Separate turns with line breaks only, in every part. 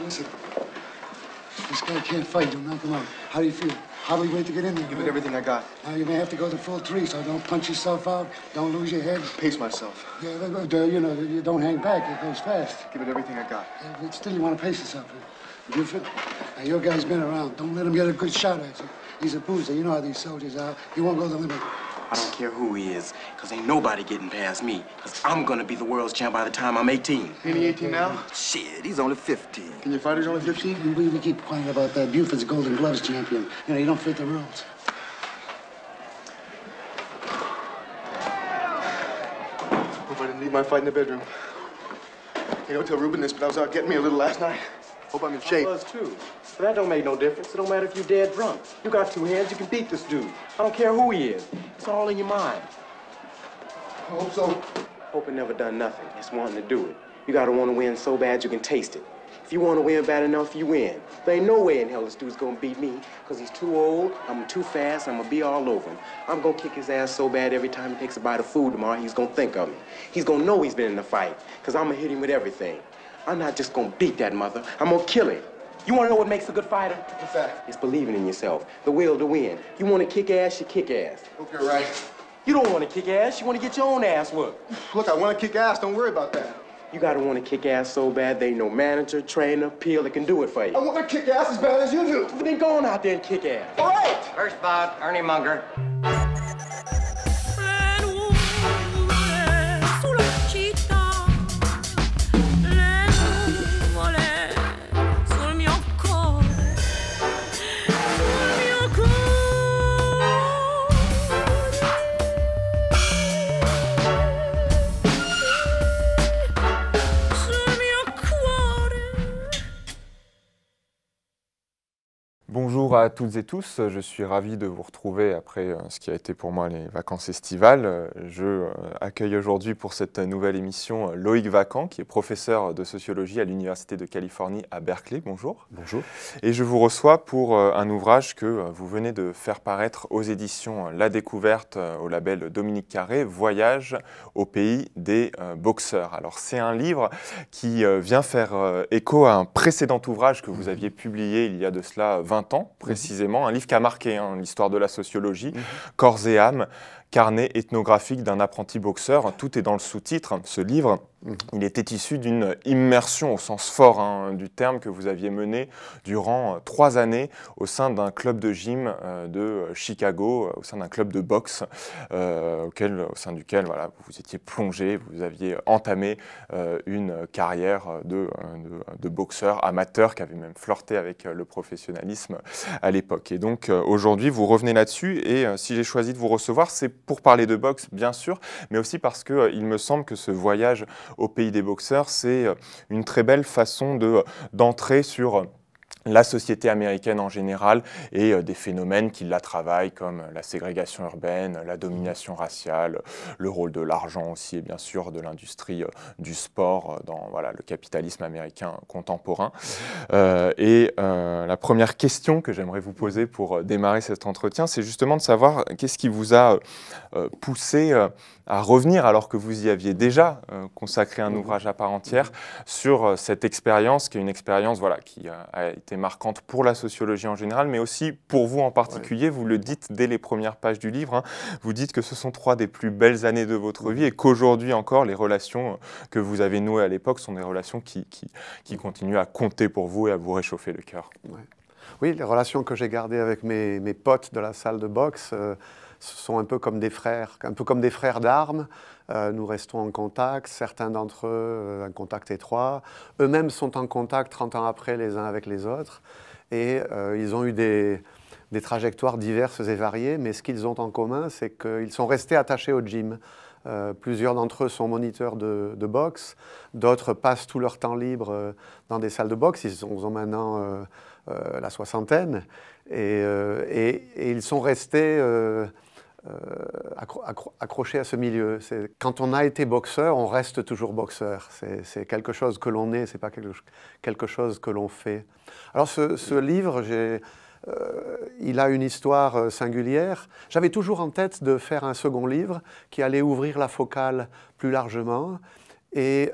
listen. This guy can't fight. You'll knock him out. How do you feel? How do we wait to get in there? Give right? it everything I got. Now, you may have to go the full three, so don't punch yourself out. Don't lose your head. Pace myself. Yeah, uh, you know, you don't hang back. It goes fast. Give it everything I got. Yeah, but still, you want to pace yourself. feel? now, your guy's been around. Don't let him get a good shot at you. He's a boozer. You know how these soldiers are. He won't go the limit. I don't care who he is, because ain't nobody getting past me, because I'm going to be the world's champ by the time I'm 18. Ain't he 18 now? Shit, he's only 15. Can you fight he's only 15? We, we keep quiet about that. Buford's a Golden Gloves champion.
You know, you don't fit the rules.
Hope I didn't leave my fight in the bedroom. Hey, don't tell Ruben this, but I was out getting me a little last night. Hope I'm in shape. I was, too. But that don't make no difference. It don't matter if you're dead drunk. You got two hands, you can beat this dude. I don't care who he is. It's all in your mind. I hope so. Hope it never done nothing. It's wanting to do it. You gotta want to win so bad you can taste it. If you want to win bad enough, you win. There ain't no way in hell this dude's gonna beat me, because he's too old, I'm too fast, I'm gonna be all over him. I'm gonna kick his ass so bad every time he takes a bite of food tomorrow, he's gonna think of me. He's gonna know he's been in a fight, because I'm gonna hit him with everything. I'm not just gonna beat that mother, I'm gonna kill him. You want to know what makes a good fighter? What's that? It's believing in yourself, the will to win. You want to kick ass, you kick ass. Hope you're right. You don't want to kick ass. You want to get your own ass whooped. Look, I want to kick ass. Don't worry about that. You gotta want to kick ass so bad they no manager, trainer, peel that can do it for you. I want to kick ass as bad as you do. Then go on out there and kick ass. All right. First bout, Ernie Munger.
Bonjour à toutes et tous, je suis ravi de vous retrouver après euh, ce qui a été pour moi les vacances estivales. Euh, je euh, accueille aujourd'hui pour cette nouvelle émission Loïc Vacan, qui est professeur de sociologie à l'Université de Californie à Berkeley. Bonjour. Bonjour. Et je vous reçois pour un ouvrage que vous venez de faire paraître aux éditions La Découverte au label Dominique Carré, Voyage au pays des boxeurs. Alors c'est un livre qui vient faire écho à un précédent ouvrage que vous mhm. aviez publié il y a de cela 20 ans, précisément, un livre qui a marqué hein, l'histoire de la sociologie, mhm. Corps et âme, carnet ethnographique d'un apprenti boxeur. Tout est dans le sous-titre, hein, ce livre. Il était issu d'une immersion au sens fort hein, du terme que vous aviez mené durant euh, trois années au sein d'un club de gym euh, de Chicago, euh, au sein d'un club de boxe, auquel, au sein duquel voilà, vous étiez plongé, vous aviez entamé une carrière de, boxeur amateur qui avait même flirté avec le professionnalisme à l'époque. Et donc aujourd'hui, vous revenez là-dessus et si j'ai choisi de vous recevoir, c'est pour parler de boxe, bien sûr, mais aussi parce qu'il il me semble que ce voyage au pays des boxeurs, c'est euh, une très belle façon euh, d'entrer sur euh, la société américaine en général et des phénomènes qui la travaillent comme la ségrégation urbaine, la domination raciale, le rôle de l'argent aussi et bien sûr de l'industrie du sport dans voilà, le capitalisme américain contemporain. et la première question que j'aimerais vous poser pour démarrer cet entretien, c'est justement de savoir qu'est-ce qui vous a poussé à revenir, alors que vous y aviez déjà euh, consacré un mhm. ouvrage à part entière, mhm. sur euh, cette expérience, qui est une expérience voilà, qui euh, a été marquante pour la sociologie en général, mais aussi pour vous en particulier. Vous le dites dès les premières pages du livre. Hein. vous dites que ce sont trois des plus belles années de votre mhm. vie et qu'aujourd'hui encore, les relations que vous avez nouées à l'époque sont des relations qui, qui, qui, continuent à compter pour vous et à vous réchauffer le cœur.
Oui, les relations que j'ai gardées avec mes, mes, potes de la salle de boxe ce sont un peu comme des frères, un peu comme des frères d'armes. Euh, nous restons en contact, certains d'entre eux euh, un contact étroit. Eux-mêmes sont en contact 30 ans après les uns avec les autres. Et euh, ils ont eu des, des trajectoires diverses et variées, mais ce qu'ils ont en commun, c'est qu'ils sont restés attachés au gym. plusieurs d'entre eux sont moniteurs de, boxe, d'autres passent tout leur temps libre dans des salles de boxe, ils ont, maintenant la soixantaine, et, et, ils sont restés euh, accroché à ce milieu. Quand on a été boxeur, on reste toujours boxeur. C'est quelque chose que l'on est, c'est pas quelque, chose que l'on fait. Alors ce, livre, euh, il a une histoire euh, singulière. J'avais toujours en tête de faire un second livre qui allait ouvrir la focale plus largement et,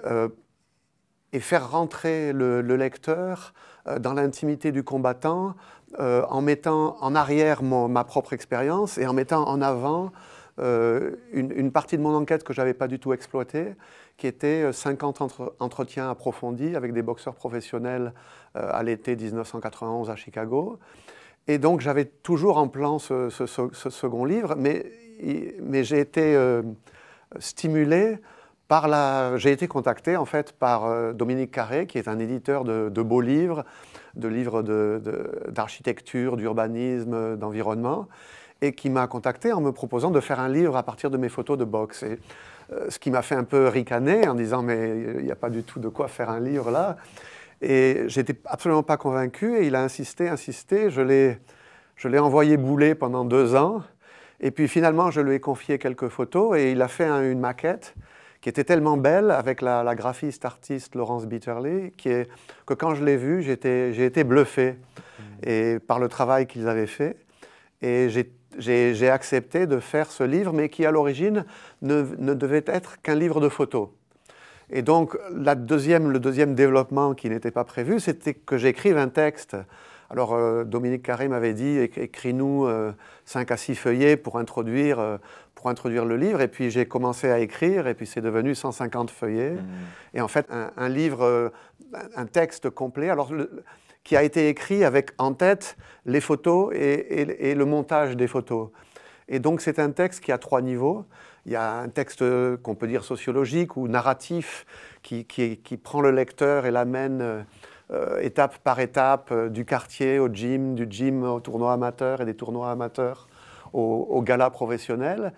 et faire rentrer le lecteur euh, dans l'intimité du combattant, euh, en mettant en arrière ma propre expérience et en mettant en avant euh, une, partie de mon enquête que je n'avais pas du tout exploitée, qui était 50 entretiens approfondis avec des boxeurs professionnels à l'été 1991 à Chicago. Et donc j'avais toujours en plan ce, ce, second livre, mais, mais j'ai été stimulé j'ai été contacté en fait par euh, Dominique Carré, qui est un éditeur de, beaux livres, de livres d'architecture, d'urbanisme, d'environnement, et qui m'a contacté en me proposant de faire un livre à partir de mes photos de boxe. Euh, ce qui m'a fait un peu ricaner en disant mais il n'y a pas du tout de quoi faire un livre là. Et j'étais absolument pas convaincu et il a insisté, insisté. Je l'ai, je l'ai envoyé bouler pendant deux ans. Et puis finalement, je lui ai confié quelques photos et il a fait une maquette était tellement belle avec la, graphiste artiste Laurence Bitterly, qui est, que quand je l'ai vue, j'ai été bluffé mm. et, par le travail qu'ils avaient fait. Et j'ai accepté de faire ce livre, mais qui à l'origine ne, ne, devait être qu'un livre de photos. Et donc la deuxième, le deuxième développement qui n'était pas prévu, c'était que j'écrive un texte alors euh, Dominique Carré m'avait dit écris-nous 5 euh, à 6 feuillets pour introduire, euh, pour introduire le livre. Et puis j'ai commencé à écrire et puis c'est devenu 150 feuillets. Mmh. Et en fait, un, livre, un texte complet. Alors, qui a été écrit avec en tête les photos et, le montage des photos. Et donc c'est un texte qui a trois niveaux. Il y a un texte qu'on peut dire sociologique ou narratif qui, qui prend le lecteur et l'amène euh, étape par étape, euh, du quartier au gym, du gym au tournoi amateur et des tournois amateurs au, galas gala professionnel.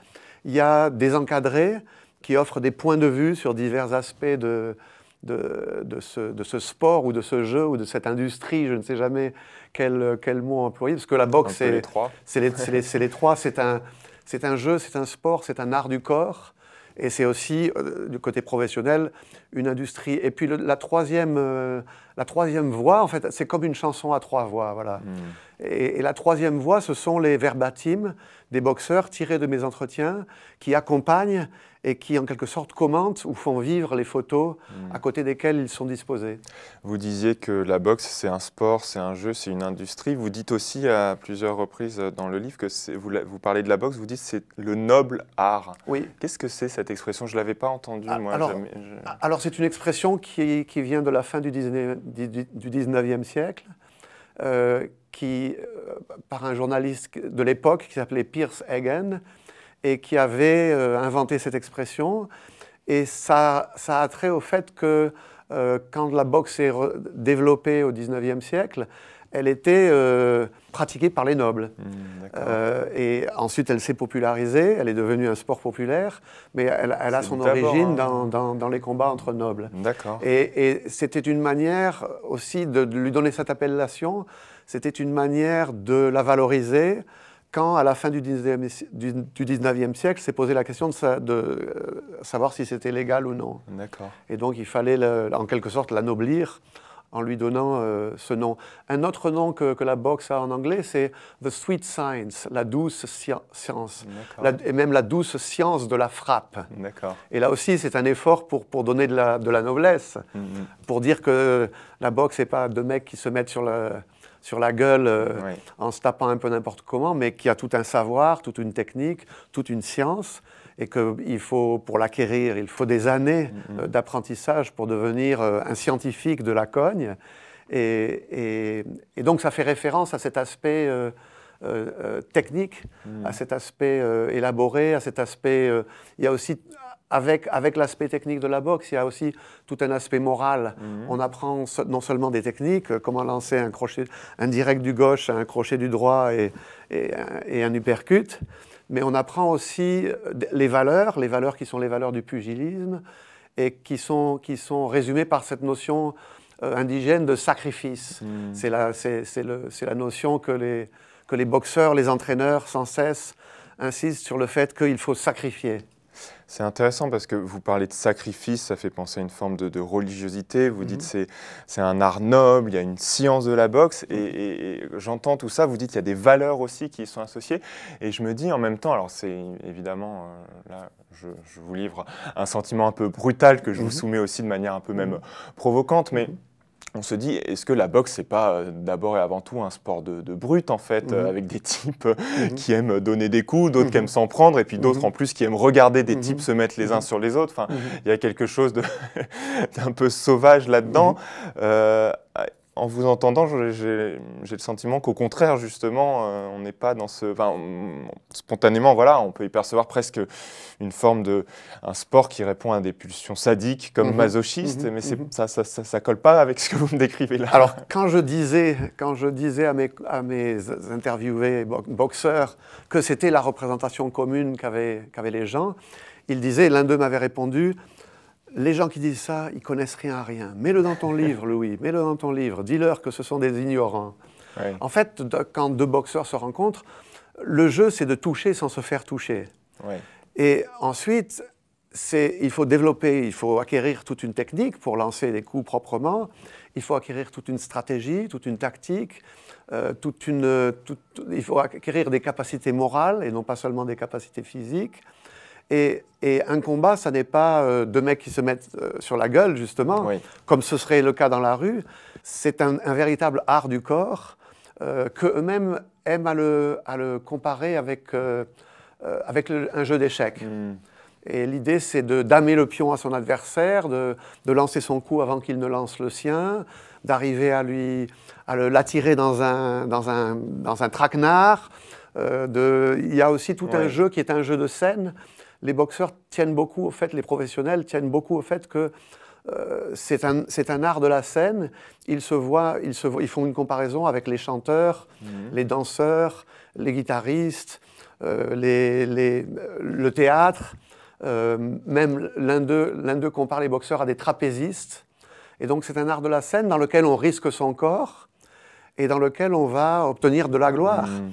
Il y a des encadrés qui offrent des points de vue sur divers aspects de, de, ce, sport ou de ce jeu ou de cette industrie, je ne sais jamais quel, quel mot employer, parce que la boxe, c'est les trois. C'est les, trois, c'est un, un, jeu, c'est un sport, c'est un art du corps, et c'est aussi, euh, du côté professionnel, une industrie. Et puis la troisième la troisième voix, en fait, c'est comme une chanson à trois voix, voilà. Hmm. Et, la troisième voix, ce sont les verbatim des boxeurs tirés de mes entretiens qui accompagnent et qui, en quelque sorte, commentent ou font vivre les photos hmm. à côté desquelles ils sont disposés.
Vous disiez que la boxe, c'est un sport, c'est un jeu, c'est une industrie. Vous dites aussi à plusieurs reprises dans le livre que vous, parlez de la boxe, vous dites c'est le noble art. Oui. Qu'est-ce que c'est cette expression Je ne l'avais pas entendue, ah, moi. Ah, alors,
c'est une expression qui, vient de la fin du 19 du, du 19e siècle, euh, qui, euh, par un journaliste de l'époque qui s'appelait Pierce Hagen, et qui avait euh, inventé cette expression. Et ça, ça a trait au fait que quand la boxe est développée au 19e siècle, elle était euh, pratiquée par les nobles. Hmm, euh, et ensuite, elle s'est popularisée, elle est devenue un sport populaire, mais elle, a son origine hein. dans, les combats entre nobles. Et, et c'était une manière aussi de, lui donner cette appellation, c'était une manière de la valoriser quand, à la fin du 19 du, 19e siècle, s'est posée la question de, euh, savoir si c'était légal ou non. D'accord. – Et donc, il fallait, en quelque sorte, la noblir, en lui donnant euh, ce nom. Un autre nom que, la boxe a en anglais, c'est The Sweet Science, la douce science, et même la douce science de la frappe. Et là aussi, c'est un effort pour, donner de la, noblesse, mm, mm. pour dire que la boxe, n'est pas deux mecs qui se mettent sur la, sur la gueule euh, en se tapant un peu n'importe comment, mais qui a tout un savoir, toute une technique, toute une science et qu'il faut, pour l'acquérir, il faut des années mm, mm. Euh, d'apprentissage pour devenir euh, un scientifique de la cogne. Et, donc ça fait référence à cet aspect euh, technique, mm. à cet aspect élaboré, à cet aspect... il y a aussi, avec, avec l'aspect technique de la boxe, il y a aussi tout un aspect moral. On apprend non seulement des techniques, comment lancer un crochet, indirect direct du gauche, un crochet du droit et, un, un uppercut, mais on apprend aussi euh, les valeurs, les valeurs qui sont les valeurs du pugilisme et qui sont, résumées par cette notion euh, indigène de sacrifice. Hmm. C'est la, notion que les boxeurs, les entraîneurs sans cesse insistent sur le fait qu'il faut sacrifier. C'est
intéressant parce que vous parlez de sacrifice, ça fait penser à une forme de, religiosité. Vous dites mhm. c'est c'est un art noble, il y a une science de la boxe. Et, j'entends tout ça, vous dites qu'il y a des valeurs aussi qui sont associées. Et je me dis en même temps, alors c'est évidemment, euh, là je, vous livre un sentiment un peu brutal que je vous mhm. soumets aussi de manière un peu même mhm. provocante, mais on se dit, est-ce que la boxe, c'est pas euh, d'abord et avant tout un sport de, brut, en fait, euh, mhm. avec des types euh, mhm. qui aiment donner des coups, d'autres mhm. qui aiment s'en prendre, et puis d'autres en plus qui aiment regarder des types se mettre les uns sur les autres. Enfin, il y a quelque chose d'un peu sauvage là-dedans en vous entendant, j'ai le sentiment qu'au contraire, justement, euh, on n'est pas dans ce. Enfin, spontanément, voilà, on peut y percevoir presque une forme de. un sport qui répond à des pulsions sadiques comme mhm. masochistes, mhm. mais mhm. ça, ça, ça, colle pas avec ce que vous me décrivez là. Alors,
quand je disais, quand je disais à, mes, à mes interviewés boxeurs que c'était la représentation commune qu'avaient les gens, ils disaient, l'un d'eux m'avait répondu les gens qui disent ça, ils connaissent rien à rien. Mets-le dans ton livre, Louis, mets-le dans ton livre. Dis-leur que ce sont des ignorants. En fait, quand deux boxeurs se rencontrent, le jeu, c'est de toucher sans se faire toucher. Et ensuite, il faut développer, il faut acquérir toute une technique pour lancer les coups proprement. Il faut acquérir toute une stratégie, toute une tactique. Euh, il faut acquérir des capacités morales et non pas seulement des capacités physiques. Et, un combat, ça n'est pas euh, deux mecs qui se mettent euh, sur la gueule, justement, comme ce serait le cas dans la rue. C'est un, véritable art du corps queux que mêmes aiment à le, comparer avec, euh, avec un jeu d'échecs. Hmm. Et l'idée, c'est de damer le pion à son adversaire, de, de lancer son coup avant qu'il ne lance le sien, d'arriver à lui à l'attirer dans un, dans, un, dans un traquenard. il y a aussi tout un jeu qui est un jeu de scène les boxeurs tiennent beaucoup au fait, les professionnels tiennent beaucoup au fait que euh, c'est un, art de la scène. Ils se voient, ils, se ils font une comparaison avec les chanteurs, mhm. les danseurs, les guitaristes, euh, le théâtre. Euh, même l'un d'eux compare les boxeurs à des trapézistes. Et donc c'est un art de la scène dans lequel on risque son corps et dans lequel on va obtenir de la gloire. Mhm.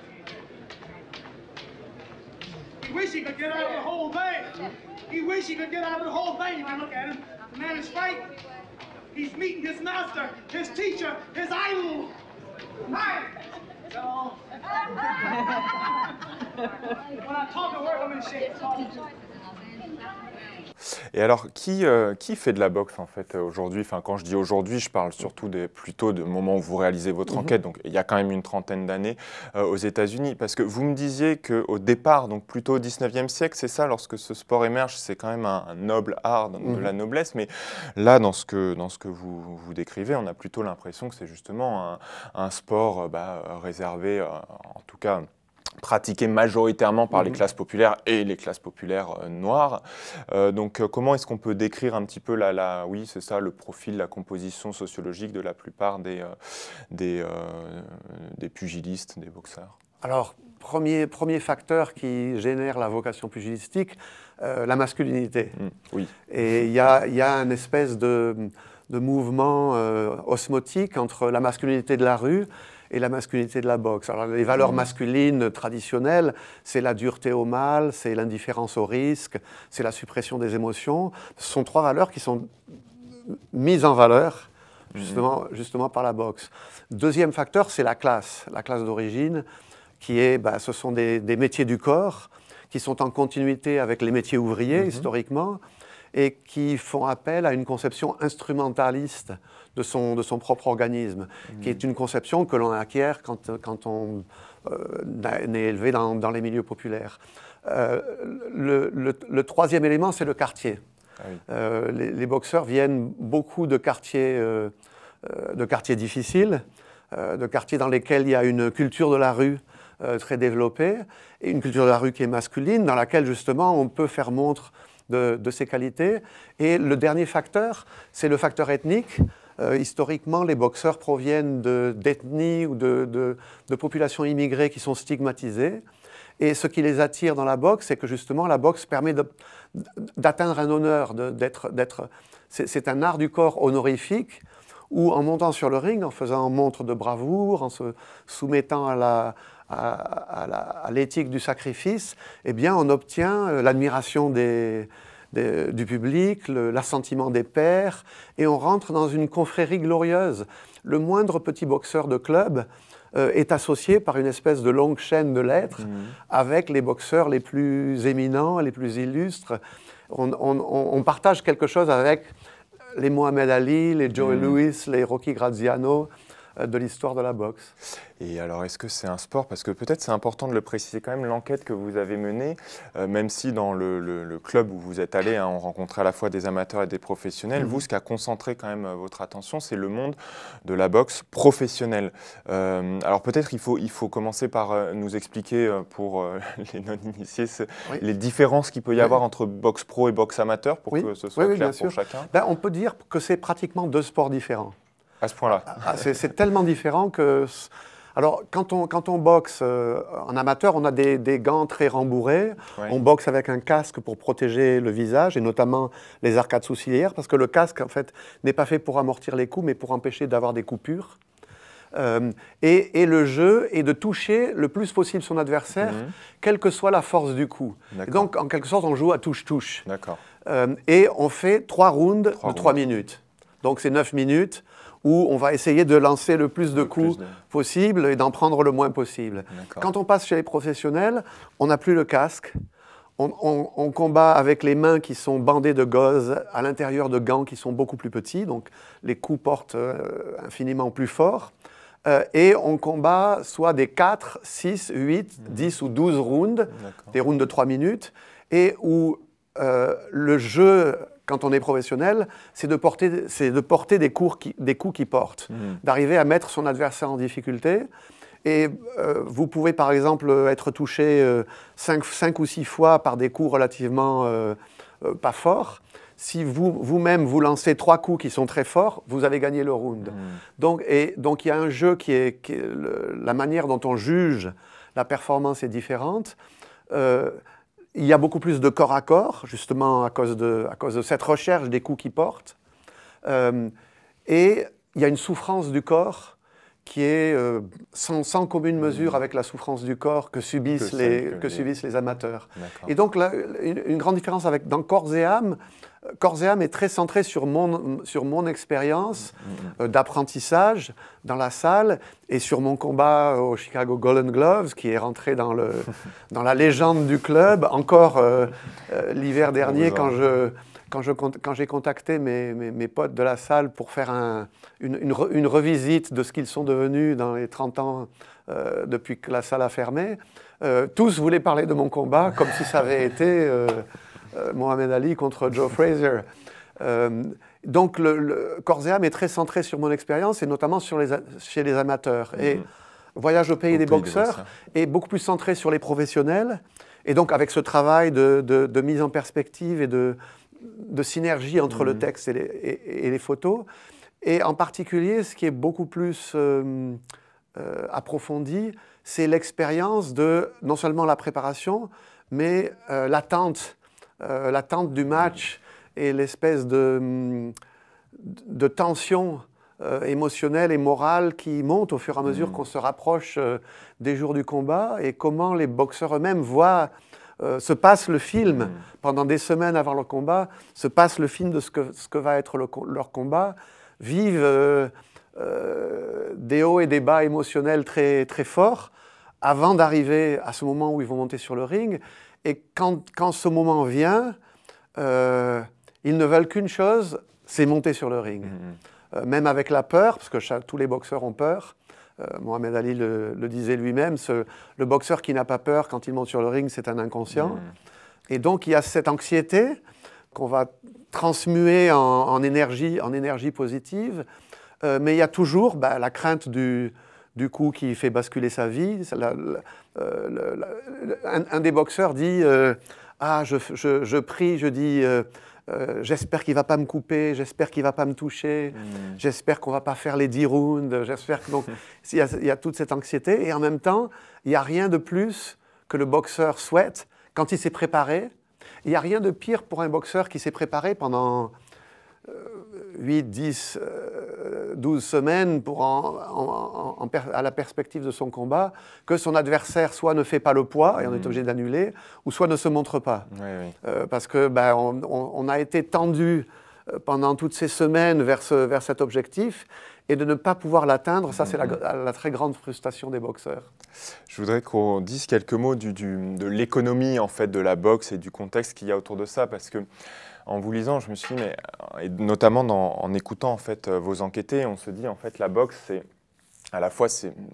wish he could get out of the whole thing. He wish he could get out of the whole thing. You can look at him. The man is fighting. He's meeting his master, his teacher, his idol. Hi. when I talk the word, I'm in shape.
Et alors, euh, qui, fait de la boxe en fait euh, aujourd'hui Enfin, quand je dis aujourd'hui, je parle surtout plutôt de moment où vous réalisez votre mhm. enquête. Donc, il y a quand même une trentaine d'années euh, aux États-Unis, parce que vous me disiez qu'au départ, donc plutôt au 19e siècle, c'est ça, lorsque ce sport émerge, c'est quand même un, noble art de mhm. la noblesse. Mais là, dans ce que dans ce que vous vous décrivez, on a plutôt l'impression que c'est justement un, sport bah, réservé, en tout cas pratiquée majoritairement par les mmh. classes populaires et les classes populaires euh, noires. Euh, donc euh, comment est-ce qu'on peut décrire un petit peu la, la oui c'est ça le profil, la composition sociologique de la plupart des pugilistes, des boxeurs
Alors premier premier facteur qui génère la vocation pugilistique, la masculinité. Mmh, oui. Et il y a il une espèce de de mouvement osmotique entre la masculinité de la rue et la masculinité de la boxe. Alors, les valeurs mmh. masculines traditionnelles, c'est la dureté au mal, c'est l'indifférence au risque, c'est la suppression des émotions. Ce sont trois valeurs qui sont mises en valeur mmh. justement, justement par la boxe. Deuxième facteur, c'est la classe, la classe d'origine, qui est, bah, ce sont des, métiers du corps qui sont en continuité avec les métiers ouvriers mmh. historiquement et qui font appel à une conception instrumentaliste de son, propre organisme, qui est mm. une conception que l'on acquiert quand, on euh, est élevé dans, les milieux populaires. Euh, le, troisième élément, c'est le quartier. Ah euh, les, boxeurs viennent beaucoup de quartiers, de quartiers difficiles, de quartiers dans lesquels il y a une culture de la rue très développée, et une culture de la rue qui est masculine, dans laquelle justement on peut faire montre de, de, ses qualités. Et le dernier facteur, c'est le facteur ethnique. Euh, historiquement, les boxeurs proviennent d'ethnies ou de, populations immigrées qui sont stigmatisées. Et ce qui les attire dans la boxe, c'est que justement, la boxe permet d'atteindre un honneur, d'être... C'est un art du corps honorifique où, en montant sur le ring, en faisant montre de bravoure, en se soumettant à à, l'éthique du sacrifice, eh bien, on obtient euh, l'admiration des, du public, l'assentiment des pairs, et on rentre dans une confrérie glorieuse. Le moindre petit boxeur de club euh, est associé par une espèce de longue chaîne de lettres mmh. avec les boxeurs les plus éminents, les plus illustres. On, partage quelque chose avec les Mohamed Ali, les Joe Lewis, mmh. Louis, les Rocky Graziano. Euh, de l'histoire
de la boxe. Et alors, est-ce que c'est un sport Parce que peut-être c'est important de le préciser quand même, l'enquête que vous avez menée, euh, même si dans le, club où vous êtes allé, hein, on rencontrait à la fois des amateurs et des professionnels, mhm. vous, ce qui a concentré quand même euh, votre attention, c'est le monde de la boxe professionnelle. alors peut-être il faut, il faut commencer par nous expliquer pour les non-initiés les différences qu'il peut y avoir entre boxe pro et boxe amateur pour que ce soit clair pour chacun.
Là, ben, on peut dire que c'est pratiquement deux sports différents à ce point-là. Ah, ah, c'est tellement différent que. Alors, quand on, boxe euh, en amateur, on a des, gants très rembourrés. On boxe avec un casque pour protéger le visage et notamment les arcades sourcilières, parce que le casque, en fait, n'est pas fait pour amortir les coups, mais pour empêcher d'avoir des coupures. Euh, et, le jeu est de toucher le plus possible son adversaire, mhm. quelle que soit la force du coup. Donc, en quelque sorte, on joue à touche-touche. D'accord. Euh, et on fait trois rounds de trois minutes. Donc, c'est neuf minutes où on va essayer de lancer le plus de coups possible et d'en prendre le moins possible. Quand on passe chez les professionnels, on n'a plus le casque. On, combat avec les mains qui sont bandées de gauze à l'intérieur de gants qui sont beaucoup plus petits, donc les coups portent euh, infiniment plus fort. Euh, et on combat soit des 4, 6, 8, 10 ou 12 rounds, des rounds de 3 minutes, et où euh, le jeu, quand on est professionnel, c'est de porter, de porter des, qui, des coups qui portent, mmh. d'arriver à mettre son adversaire en difficulté. Et euh, vous pouvez par exemple être touché 5 euh, ou six fois par des coups relativement pas forts. Si vous, vous-même vous lancez trois coups qui sont très forts, vous avez gagné le round. Mmh. Donc, et, donc il y a un jeu qui est, la manière dont on juge la performance est différente il y a beaucoup plus de corps à corps, justement à cause de, à cause de cette recherche des coups qu'ils portent. Euh, et il y a une souffrance du corps qui est euh, sans, commune mesure avec la souffrance du corps que subissent, les, que, subissent les amateurs. Et donc, là, une, grande différence avec, dans Corps et âme, corps est très centré sur mon, sur mon expérience mm, mm, mm. Euh, d'apprentissage dans la salle et sur mon combat au Chicago Golden Gloves qui est rentré dans, le, dans la légende du club encore euh, euh, l'hiver dernier quand je, quand j'ai quand contacté mes, mes, potes de la salle pour faire un, une, une, revisite de ce qu'ils sont devenus dans les 30 ans depuis que la salle a fermé, tous voulaient parler de mon combat comme si ça avait été euh, Mohamed Ali contre Joe Fraser. Euh, donc le, le est très centré sur mon expérience et notamment sur les, chez les amateurs. Et mhm. Voyage au pays, des boxeurs est beaucoup plus centré sur les professionnels. Et donc avec ce travail de, mise en perspective et de, synergie entre le mhm. texte et les, photos. Et en particulier, ce qui est beaucoup plus euh, approfondi, c'est l'expérience de non seulement la préparation, mais l'attente euh, l'attente du match et l'espèce de, mm, tension euh, émotionnelle et morale qui monte au fur et à mesure mm. qu'on se rapproche euh, des jours du combat et comment les boxeurs eux-mêmes voient, se passe le film mm. pendant des semaines avant le combat, se passe le film de ce que, va être leur combat, vivent des hauts et des bas émotionnels très forts avant d'arriver à ce moment où ils vont monter sur le ring et quand, quand ce moment vient, euh, ils ne veulent qu'une chose, c'est monter sur le ring. Mm-hmm. Euh, même avec la peur, parce que tous les boxeurs ont peur, euh, Mohamed Ali le, disait lui-même, le boxeur qui n'a pas peur quand il monte sur le ring, c'est un inconscient. Mm-hmm. Et donc il y a cette anxiété qu'on va transmuer en, énergie, en énergie positive, mais il y a toujours bah, la crainte du, du coup qui fait basculer sa vie. Euh, un, des boxeurs dit euh, Ah, je, prie, je dis. Euh, j'espère qu'il va pas me couper, j'espère qu'il va pas me toucher, hmm. j'espère qu'on va pas faire les 10 rounds, j'espère que donc il y, a, toute cette anxiété et en même temps il n'y a rien de plus que le boxeur souhaite quand il s'est préparé. Il n'y a rien de pire pour un boxeur qui s'est préparé pendant 8, 10, 12 semaines pour à la perspective de son combat que son adversaire soit ne fait pas le poids et on est mhm. obligé d'annuler, ou soit ne se montre pas. Euh, parce que ben, on, a été tendu euh, pendant toutes ces semaines vers, vers cet objectif et de ne pas pouvoir l'atteindre, ça c'est la, mhm. très grande frustration des boxeurs.
Je voudrais qu'on dise quelques mots du, de l'économie en fait de la boxe et du contexte qu'il y a autour de ça parce que en vous lisant, je me suis dit, mais euh, et notamment en écoutant en fait euh, vos enquêtés, on se dit en fait la boxe c'est à la fois,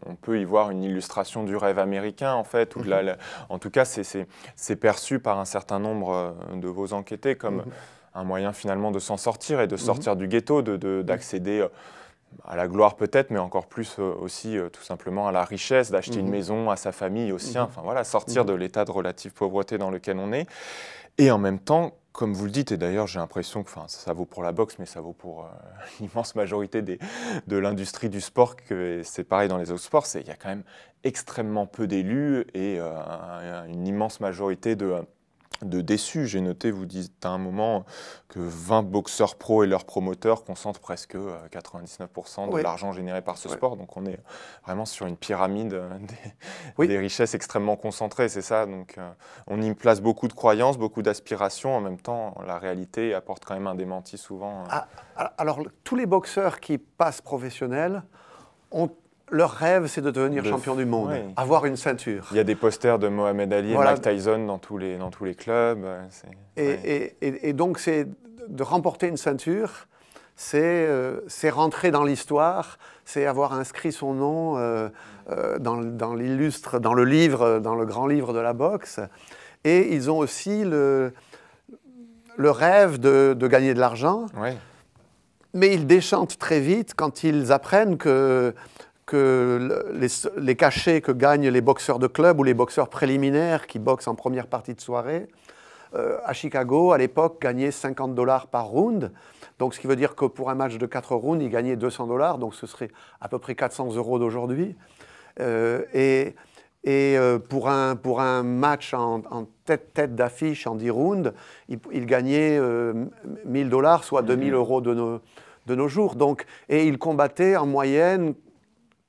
on peut y voir une illustration du rêve américain, en fait, ou de la, mhm. en tout cas, c'est perçu par un certain nombre euh, de vos enquêtés comme mhm. un moyen finalement de s'en sortir et de sortir mhm. du ghetto, d'accéder de, à la gloire peut-être, mais encore plus aussi tout simplement à la richesse, d'acheter une maison à sa famille, au sien, enfin voilà, sortir de l'état de relative pauvreté dans lequel on est, et en même temps comme vous le dites, et d'ailleurs j'ai l'impression que ça vaut pour la boxe, mais ça vaut pour euh, l'immense majorité de l'industrie du sport, que c'est pareil dans les autres sports, il y a quand même extrêmement peu d'élus et euh, une immense majorité de de déçus. J'ai noté, vous dites à un moment que 20 boxeurs pro et leurs promoteurs concentrent presque 99% euh, de l'argent généré par ce sport. Donc on est vraiment sur une pyramide euh, des, des richesses extrêmement concentrées, c'est ça. Donc euh, on y place beaucoup de croyances, beaucoup d'aspirations. En même temps, la réalité apporte quand même un démenti souvent.
Ah, alors tous les boxeurs qui passent professionnels ont leur rêve, c'est de devenir champion du monde,
avoir une ceinture. Il y a des posters de Mohamed Ali et Mike Tyson dans tous les, dans tous les clubs.
Et, et, et, donc, c'est de remporter une ceinture, c'est euh, rentrer dans l'histoire, c'est avoir inscrit son nom euh, euh, dans, dans l'illustre, dans le livre, dans le grand livre de la boxe. Et ils ont aussi le, le rêve de, de, gagner de l'argent. Mais ils déchantent très vite quand ils apprennent que que les, cachets que gagnent les boxeurs de club ou les boxeurs préliminaires qui boxent en première partie de soirée, euh, à Chicago, à l'époque, gagnaient 50 dollars par round. Donc, ce qui veut dire que pour un match de 4 rounds, ils gagnaient 200 dollars, donc ce serait à peu près 400 euros d'aujourd'hui. Euh, et, et euh, pour, un, pour un match en, tête, tête d'affiche, en 10 rounds, ils il gagnaient 1000 dollars, soit 2000 euros de nos, de nos jours. Donc, et ils combattaient en moyenne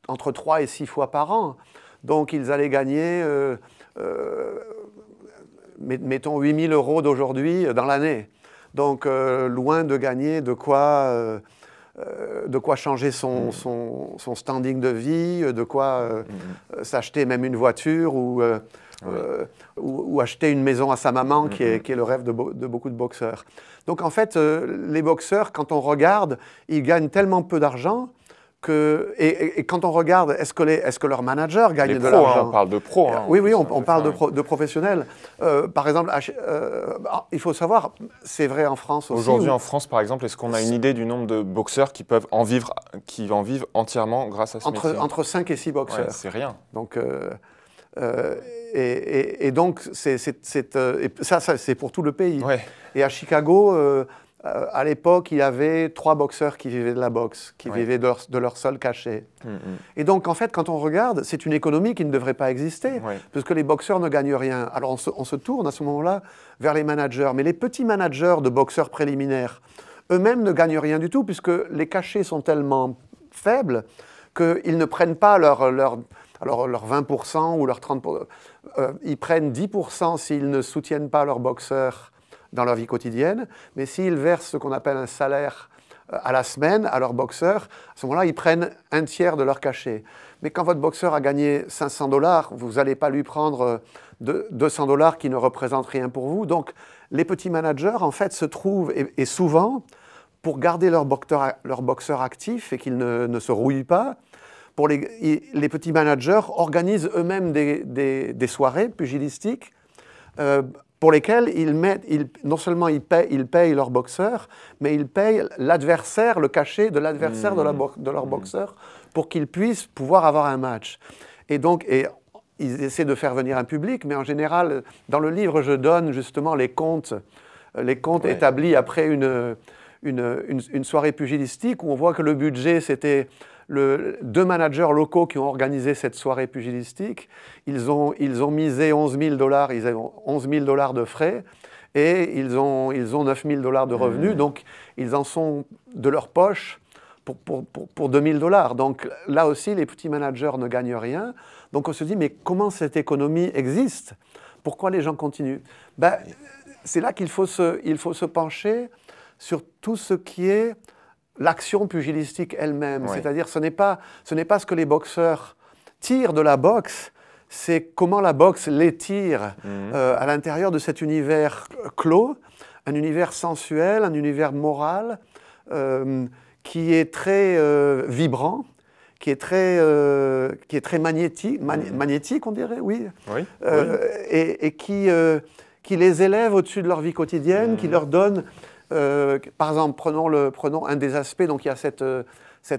entre 3 et 6 fois par an. Donc ils allaient gagner, euh, 8 euh, mettons, 8000 euros d'aujourd'hui euh, dans l'année. Donc euh, loin de gagner de quoi, de quoi changer son, mmh. standing de vie, de quoi mmh. s'acheter même une voiture ou, acheter une maison à sa maman, mmh, qui, est, le rêve de, beaucoup de boxeurs. Donc en fait, les boxeurs, quand on regarde, ils gagnent tellement peu d'argent que, et, quand on regarde, est-ce que, est que, leurs managers gagnent de hein, l'argent On parle de pros. Hein, oui, oui, on, parle de, professionnels. Euh, par exemple, euh, ah, il faut savoir, c'est vrai en France aussi. Aujourd'hui, en
France, par exemple, est-ce qu'on a une idée du nombre de boxeurs qui peuvent en vivre, qui vivent entièrement grâce à ce entre, Entre 5 et 6 boxeurs. c'est rien.
Donc. Euh, et, donc, ça, c'est pour tout le pays. Et à Chicago, euh, à l'époque, il y avait trois boxeurs qui vivaient de la boxe, qui vivaient de leur, seul cachet. Mm, mm. Et donc, en fait, quand on regarde, c'est une économie qui ne devrait pas exister, puisque les boxeurs ne gagnent rien. Alors, on se, tourne à ce moment-là vers les managers. Mais les petits managers de boxeurs préliminaires, eux-mêmes ne gagnent rien du tout, puisque les cachets sont tellement faibles qu'ils ne prennent pas leur, alors 20% ou leur 30%. Euh, ils prennent 10% s'ils ne soutiennent pas leurs boxeurs dans leur vie quotidienne, mais s'ils versent ce qu'on appelle un salaire euh, à la semaine à leur boxeur, à ce moment-là, ils prennent un tiers de leur cachet. Mais quand votre boxeur a gagné 500 dollars, vous n'allez pas lui prendre 200 euh, dollars qui ne représentent rien pour vous. Donc, les petits managers, en fait, se trouvent, et, souvent, pour garder leur boxeur, leur boxeur actif et qu'il ne, se rouille pas, pour les, petits managers organisent eux-mêmes des, soirées pugilistiques euh, pour lesquels ils mettent, non seulement ils payent, ils leur boxeur, mais ils payent l'adversaire, le cachet de l'adversaire de, la mmh. de, leur mmh. boxeur pour qu'ils puissent pouvoir avoir un match. Et donc, ils essaient de faire venir un public, mais en général, dans le livre, je donne justement les comptes, euh, les comptes établis après une, une, une soirée pugilistique où on voit que le budget, c'était deux managers locaux qui ont organisé cette soirée pugilistique, ils ont, misé 11 000 dollars, ils avaient 11 000 dollars de frais et ils ont, ils 9 000 dollars de mmh. revenus, donc ils en sont de leur poche pour, pour, 2 000 dollars. Donc là aussi, les petits managers ne gagnent rien. Donc on se dit, mais comment cette économie existe Pourquoi les gens continuent ben, C'est là qu'il faut se pencher sur tout ce qui est l'action pugilistique elle-même. C'est-à-dire, ce n'est pas, ce n'est pas ce que les boxeurs tirent de la boxe, c'est comment la boxe les tire mhm. euh, à l'intérieur de cet univers clos, un univers sensuel, un univers moral, euh, qui est très euh, vibrant, qui est très, qui est très magnétique, mhm. magnétique, on dirait, oui, Et, qui, qui les élève au-dessus de leur vie quotidienne, mhm. qui leur donne euh, par exemple, prenons, le, un des aspects, donc il y a cette, euh,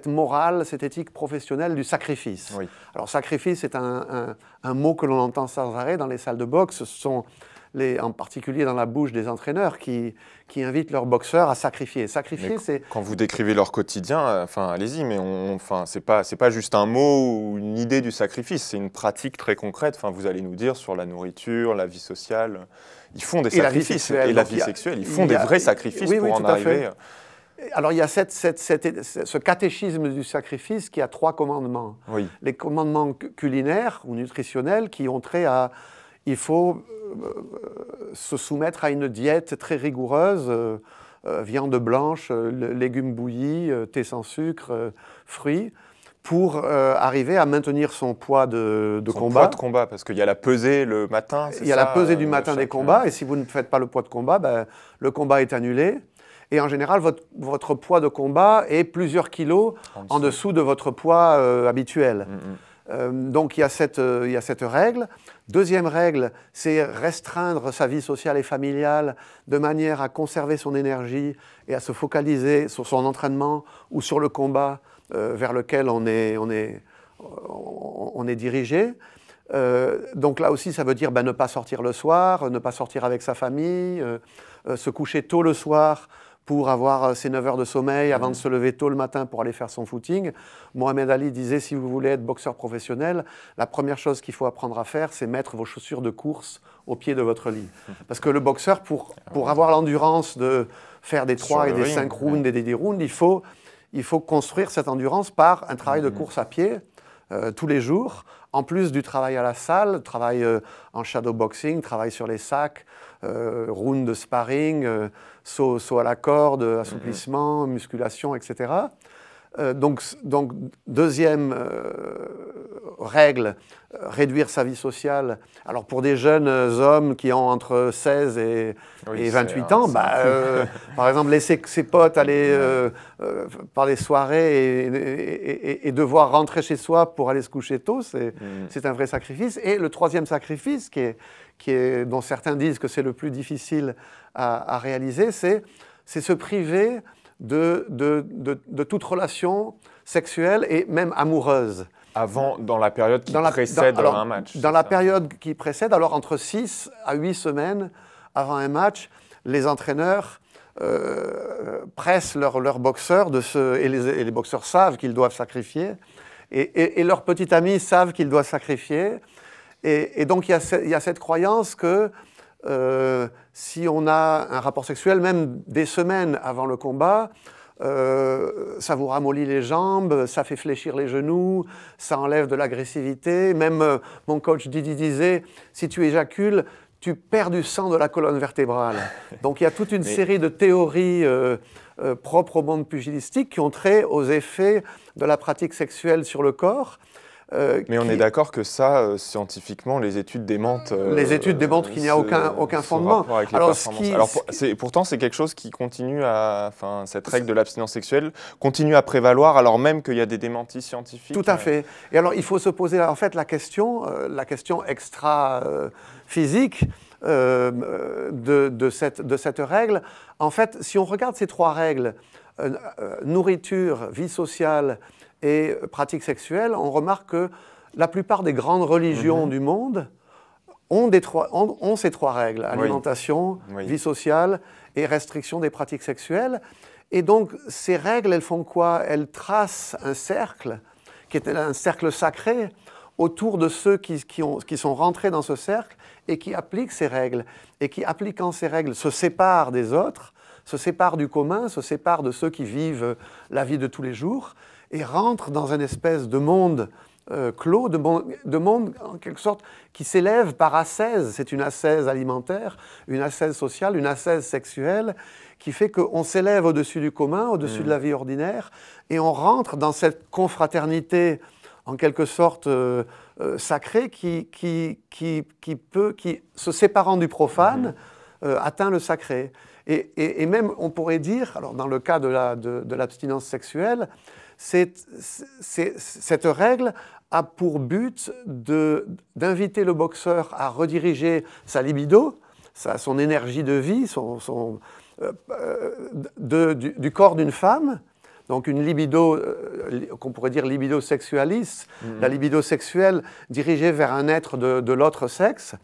morale, cette éthique professionnelle du sacrifice. Alors sacrifice, c'est un, mot que l'on entend sans arrêt dans les salles de boxe en particulier dans la bouche des entraîneurs qui, qui invitent leurs boxeurs à sacrifier. Sacrifier, c'est
quand vous décrivez leur quotidien, euh, enfin allez-y, mais on, enfin c'est pas c'est pas juste un mot ou une idée du sacrifice, c'est une pratique très concrète. Enfin vous allez nous dire sur la nourriture, la vie sociale, ils font des sacrifices et la vie sexuelle, ils font des vrais sacrifices pour oui, en arriver. À fait.
Alors il y a cette, ce catéchisme du sacrifice qui a trois commandements. Les commandements culinaires ou nutritionnels qui ont trait à il faut euh, se soumettre à une diète très rigoureuse, euh, euh, viande blanche, légumes bouillis, thé sans sucre, fruits pour arriver à maintenir son poids de, de combat. Poids de combat, parce qu'il y a la pesée le matin. Il y a la pesée du matin des combats, et si vous ne faites pas le poids de combat, ben, le combat est annulé. Et en général, votre, poids de combat est plusieurs kilos en dessous, de votre poids habituel. Mm, mm. Euh, donc euh, il y, a cette, règle. Deuxième règle, c'est restreindre sa vie sociale et familiale de manière à conserver son énergie et à se focaliser sur son entraînement ou sur le combat euh, vers lequel on est, dirigé. donc là aussi, ça veut dire ben, ne pas sortir le soir, ne pas sortir avec sa famille, se coucher tôt le soir pour avoir ses euh, 9 heures de sommeil avant de mmh. se lever tôt le matin pour aller faire son footing. Mohamed Ali disait, si vous voulez être boxeur professionnel, la première chose qu'il faut apprendre à faire, c'est mettre vos chaussures de course au pied de votre lit. Parce que le boxeur, pour, ah pour avoir l'endurance de faire des 3 et des 5 rounds et des 10 rounds, il faut, il faut construire cette endurance par un travail de mmh. course à pied euh, tous les jours, en plus du travail à la salle, travail euh, en shadow boxing, travail sur les sacs, rounds de sparring, saut, à la corde, mhm. assouplissement, musculation, etc. Euh, donc, donc, deuxième euh, règle, euh, réduire sa vie sociale. Alors, pour des jeunes hommes qui ont entre 16 et, 28 ans, bah, par exemple, laisser ses potes aller par les soirées et, devoir rentrer chez soi pour aller se coucher tôt, c'est mhm. un vrai sacrifice. Et le troisième sacrifice, qui est, qui dont certains disent que c'est le plus difficile à, réaliser, c'est se priver de, de, de, toute relation sexuelle et même amoureuse. Avant, dans la période qui dans précède un match. Dans la période qui précède, alors entre 6 à 8 semaines avant un match, les entraîneurs euh, pressent leurs boxeurs de et, les, boxeurs savent qu'ils doivent sacrifier. Et, et, et, leurs petits amis savent qu'ils doivent sacrifier. Et, donc il y, a cette croyance que euh, si on a un rapport sexuel, même des semaines avant le combat, euh, ça vous ramollit les jambes, ça fait fléchir les genoux, ça enlève de l'agressivité. Même euh, mon coach Didi disait, si tu éjacules, tu perds du sang de la colonne vertébrale. Donc il y a toute une série de théories propres au monde pugilistique qui ont trait aux effets de la pratique sexuelle sur le corps. Euh,
mais on est d'accord que ça, euh, scientifiquement, les études démentent. Euh, les études démentent qu'il n'y a aucun, fondement. Alors, pourtant, c'est quelque chose qui continue à. Enfin, cette règle de l'abstinence
sexuelle continue à prévaloir alors même qu'il y a des démentis scientifiques. Tout à fait. Et alors, il faut se poser en fait la question, la question extra-physique de, cette, de cette règle. En fait, si on regarde ces trois règles, nourriture, vie sociale et pratiques sexuelles, on remarque que la plupart des grandes religions mhm. du monde ont, ces trois règles, alimentation, vie sociale et restriction des pratiques sexuelles. Et donc ces règles, elles font quoi Elles tracent un cercle, qui est un cercle sacré, autour de ceux qui, qui sont rentrés dans ce cercle et qui appliquent ces règles, et qui appliquant ces règles se séparent des autres, se séparent du commun, se séparent de ceux qui vivent la vie de tous les jours et rentre dans une espèce de monde euh, clos, de, monde, en quelque sorte qui s'élève par assaise, C'est une ascèse alimentaire, une ascèse sociale, une ascèse sexuelle, qui fait qu'on s'élève au-dessus du commun, au-dessus de la mm. vie ordinaire, et on rentre dans cette confraternité en quelque sorte euh, euh, sacrée qui, qui, qui, peut, qui, se séparant du profane, mm-hmm. atteint le sacré. Et, et, même, on pourrait dire, alors dans le cas de l'abstinence la, de, sexuelle, cette règle a pour but d'inviter le boxeur à rediriger sa libido, sa, son énergie de vie, son, euh, euh, du, corps d'une femme, donc une libido, euh, qu'on pourrait dire libido sexualiste, mhm. la libido sexuelle dirigée vers un être de l'autre sexe,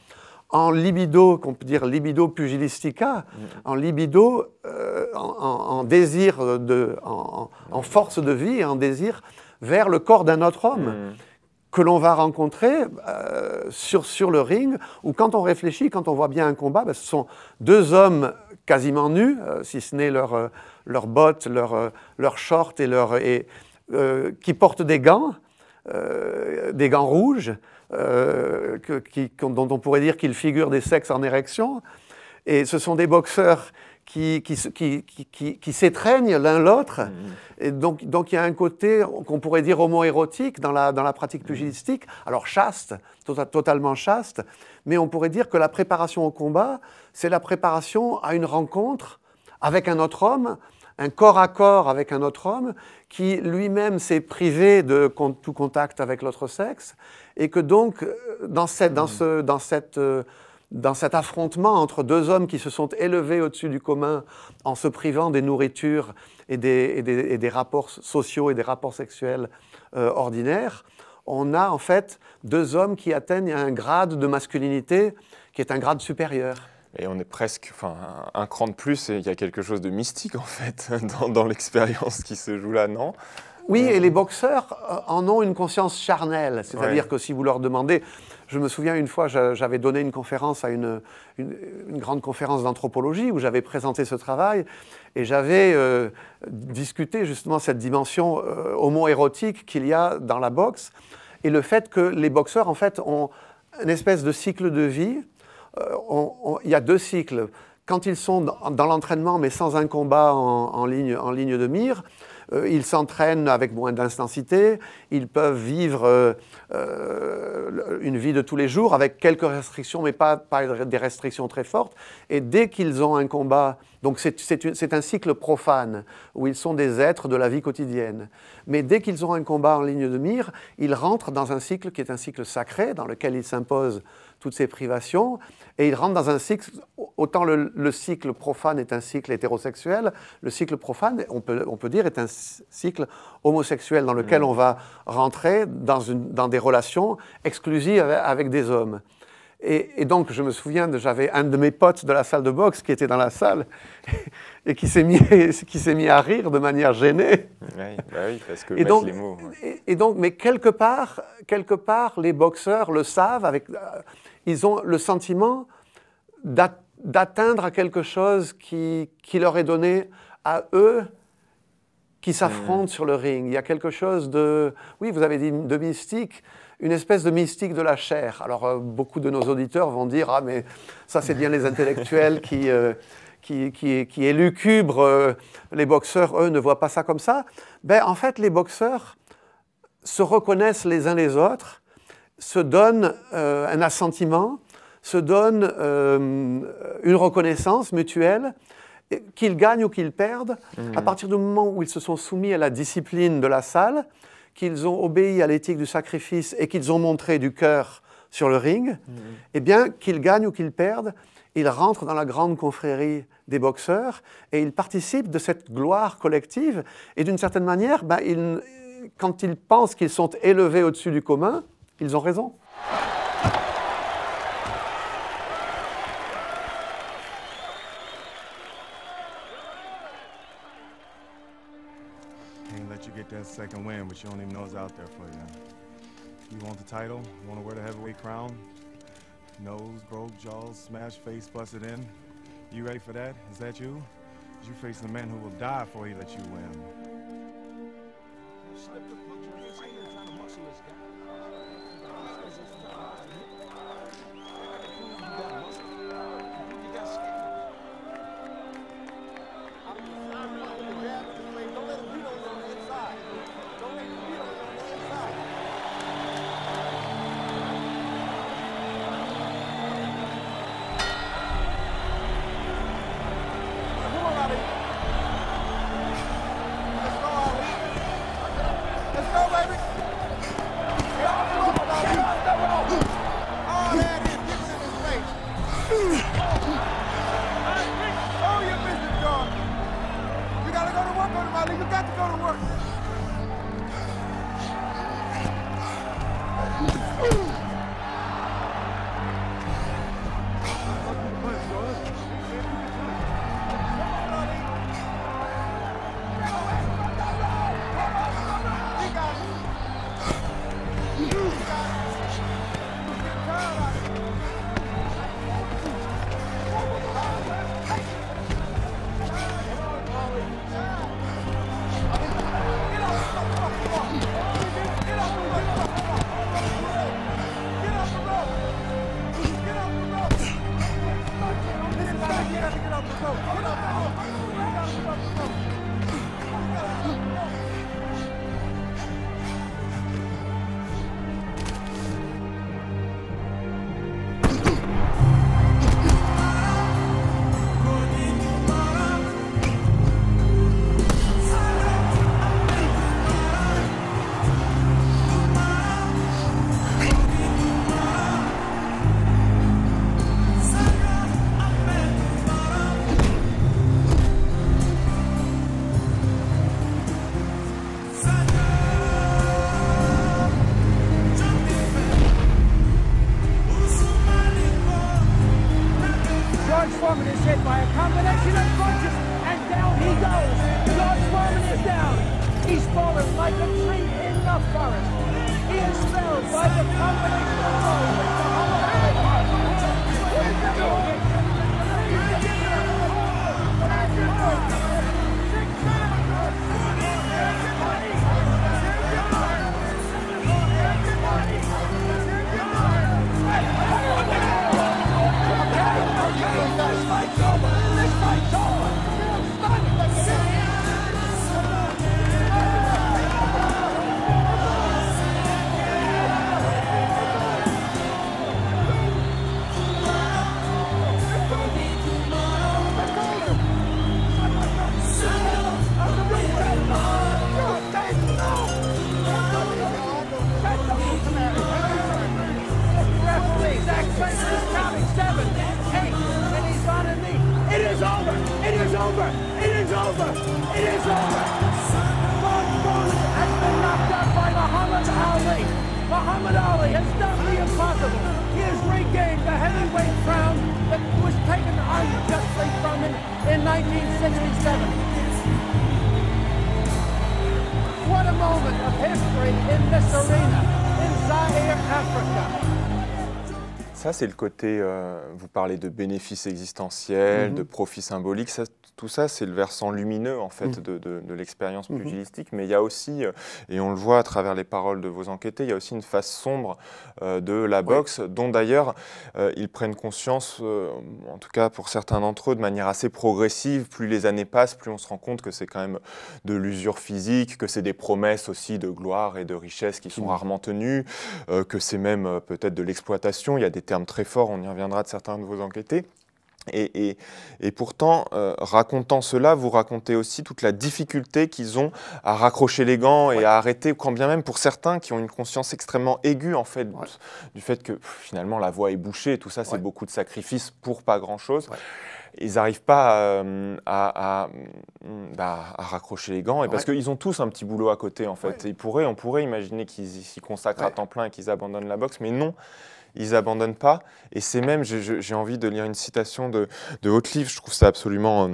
en libido, qu'on peut dire libido pugilistica, mm. en libido, euh, en, désir, en, force de vie, en désir vers le corps d'un autre homme. Mm. que l'on va rencontrer euh, sur, le ring, ou quand on réfléchit, quand on voit bien un combat, ben, ce sont deux hommes quasiment nus, euh, si ce n'est leurs leur bottes, leurs leur shorts, et qui portent des gants, des gants rouges, euh, dont on pourrait dire qu'ils figurent des sexes en érection. Et ce sont des boxeurs qui, s'étreignent l'un l'autre. Mmh. Et donc, il y a un côté qu'on pourrait dire homo-érotique dans la, pratique mmh. pugilistique, alors chaste, tota, totalement chaste, mais on pourrait dire que la préparation au combat, c'est la préparation à une rencontre avec un autre homme, un corps à corps avec un autre homme, qui lui-même s'est privé de tout contact avec l'autre sexe, et que donc, euh, dans, cette, dans, hmm. ce, dans, cette, euh, dans cet affrontement entre deux hommes qui se sont élevés au-dessus du commun en se privant des nourritures et des, et des, des rapports sociaux et des rapports sexuels euh, ordinaires, on a en fait deux hommes qui atteignent un grade de masculinité qui est un grade supérieur.
Et on est presque, enfin, un cran de plus, et il y a quelque chose de mystique en fait dans, dans l'expérience
qui se joue là, non oui, et les euh. boxeurs euh, en ont une conscience charnelle. C'est-à-dire que si vous leur demandez. Je me souviens une fois, j'avais donné une conférence à une, grande conférence d'anthropologie où j'avais présenté ce travail et j'avais euh, discuté justement cette dimension homo-érotique qu'il y a dans la boxe et le fait que les boxeurs, en fait, ont une espèce de cycle de vie. Il y a deux cycles. Quand ils sont dans, l'entraînement mais sans un combat en ligne de mire, euh, ils s'entraînent avec moins d'intensité, ils peuvent vivre euh, euh, une vie de tous les jours avec quelques restrictions, mais pas, pas des restrictions très fortes. Et dès qu'ils ont un combat, donc c'est un cycle profane, où ils sont des êtres de la vie quotidienne. Mais dès qu'ils ont un combat en ligne de mire, ils rentrent dans un cycle qui est un cycle sacré, dans lequel ils s'imposent toutes ces privations, et il rentre dans un cycle, autant le, cycle profane est un cycle hétérosexuel, le cycle profane, on peut, on peut dire, est un cycle homosexuel dans lequel mm. on va rentrer dans, une, dans des relations exclusives avec, des hommes. Et, donc, je me souviens, j'avais un de mes potes de la salle de boxe qui était dans la salle et qui s'est mis, qui s'est mis à rire de manière gênée. Oui, bah parce que et donc, les mots. Et, donc, mais quelque part, quelque part, les boxeurs le savent avec ils ont le sentiment d'atteindre à quelque chose qui, leur est donné à eux qui s'affrontent sur le ring. Il y a quelque chose de, oui, vous avez dit de mystique, une espèce de mystique de la chair. Alors euh, beaucoup de nos auditeurs vont dire, ah mais ça c'est bien les intellectuels euh, qui, qui, élucubrent, euh, les boxeurs, eux, ne voient pas ça comme ça. Ben, en fait, les boxeurs se reconnaissent les uns les autres se donnent euh, un assentiment, se donnent euh, une reconnaissance mutuelle, qu'ils gagnent ou qu'ils perdent, à mhm. partir du moment où ils se sont soumis à la discipline de la salle, qu'ils ont obéi à l'éthique du sacrifice et qu'ils ont montré du cœur sur le ring, mhm. eh bien, qu'ils gagnent ou qu'ils perdent, ils rentrent dans la grande confrérie des boxeurs et ils participent de cette gloire collective. Et d'une certaine manière, ben, quand ils pensent qu'ils sont élevés au-dessus du commun, Ils ont raison.
Can't let you get that second win, but you don't even know it's out there for you. You want the title? Want to wear the heavyweight crown? Nose broke, jaws smashed, face busted in. You ready for that? Is that you? You facing the man who will die for you that you win.
Ça, c'est le côté, euh, vous parlez de bénéfices existentiels, mm-hmm. de profits symboliques, ça, tout ça, c'est le versant lumineux en fait mm. de, l'expérience mm-hmm. pugilistique, mais il y a aussi, euh, et on le voit à travers les paroles de vos enquêtés, il y a aussi une face sombre euh, de la boxe, dont d'ailleurs euh, ils prennent conscience, en tout cas pour certains d'entre eux, de manière assez progressive. Plus les années passent, plus on se rend compte que c'est quand même de l'usure physique, que c'est des promesses aussi de gloire et de richesse qui sont mm. rarement tenues, que c'est même peut-être de l'exploitation. Il y a des termes très forts, on y reviendra de certains de vos enquêtés. Et, pourtant, euh, racontant cela, vous racontez aussi toute la difficulté qu'ils ont à raccrocher les gants et à arrêter, quand bien même pour certains qui ont une conscience extrêmement aiguë en fait du fait que finalement la voie est bouchée, et tout ça c'est beaucoup de sacrifices pour pas grand-chose. Ils n'arrivent pas euh, mm, bah, à, raccrocher les gants et parce qu'ils ont tous un petit boulot à côté en fait. on pourrait imaginer qu'ils s'y consacrent à temps plein et qu'ils abandonnent la boxe, mais non ils n'abandonnent pas. Et c'est même, j'ai envie de lire une citation de, de Haute-Livre, je trouve ça absolument euh,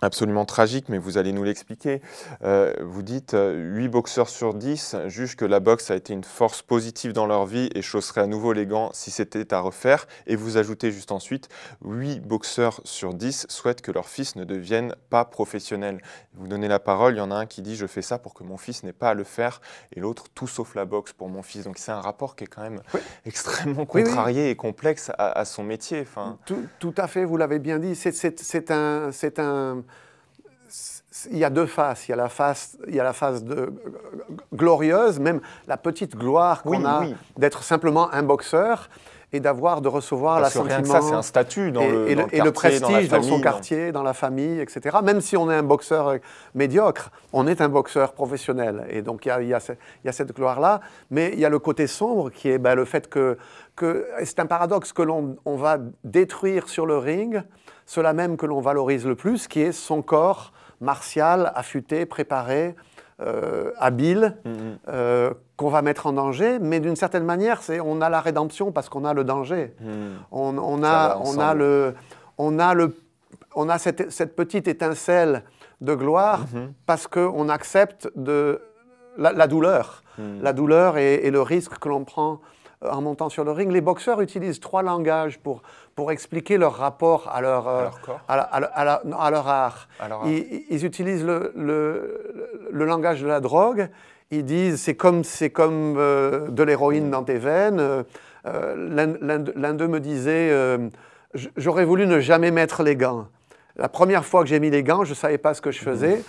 absolument tragique, mais vous allez nous l'expliquer. Euh, vous dites 8 euh, boxeurs sur 10 jugent que la boxe a été une force positive dans leur vie et chausseraient à nouveau les gants si c'était à refaire. Et vous ajoutez juste ensuite 8 boxeurs sur 10 souhaitent que leur fils ne devienne pas professionnel. Vous donnez la parole, il y en a un qui dit je fais ça pour que mon fils n'ait pas à le faire et l'autre tout sauf la boxe pour mon fils. Donc c'est un rapport qui est quand même extrêmement contrarié et complexe à, son métier. Enfin...
Tout, tout, à fait, vous l'avez bien dit. C'est un il y a deux faces. Il y a la face, il y a la de, glorieuse, même la petite gloire qu'on a d'être simplement un boxeur et d'avoir de recevoir la ça, c'est un statut dans et, le, prestige dans, son quartier, dans la famille, etc. Même si on est un boxeur euh, médiocre, on est un boxeur professionnel. Et donc il y a, cette gloire-là, mais il y a le côté sombre qui est ben, le fait que, c'est un paradoxe que l'on va détruire sur le ring cela même que l'on valorise le plus, qui est son corps martial, affûté, préparé, euh, habile, mm-hmm. euh, qu'on va mettre en danger, mais d'une certaine manière, c'est on a la rédemption parce qu'on a le danger. Mm-hmm. On, a, cette, petite étincelle de gloire mm-hmm. parce qu'on accepte de la, douleur, la douleur mm. et le risque que l'on prend euh, en montant sur le ring. Les boxeurs utilisent trois langages pour, pour expliquer leur rapport à leur, à art. Ils, utilisent le, langage de la drogue. Ils disent c'est comme, comme euh, de l'héroïne dans tes veines. Euh, l'un d'eux me disait j'aurais voulu ne jamais mettre les gants. La première fois que j'ai mis les gants, je ne savais pas ce que je faisais. Mmh.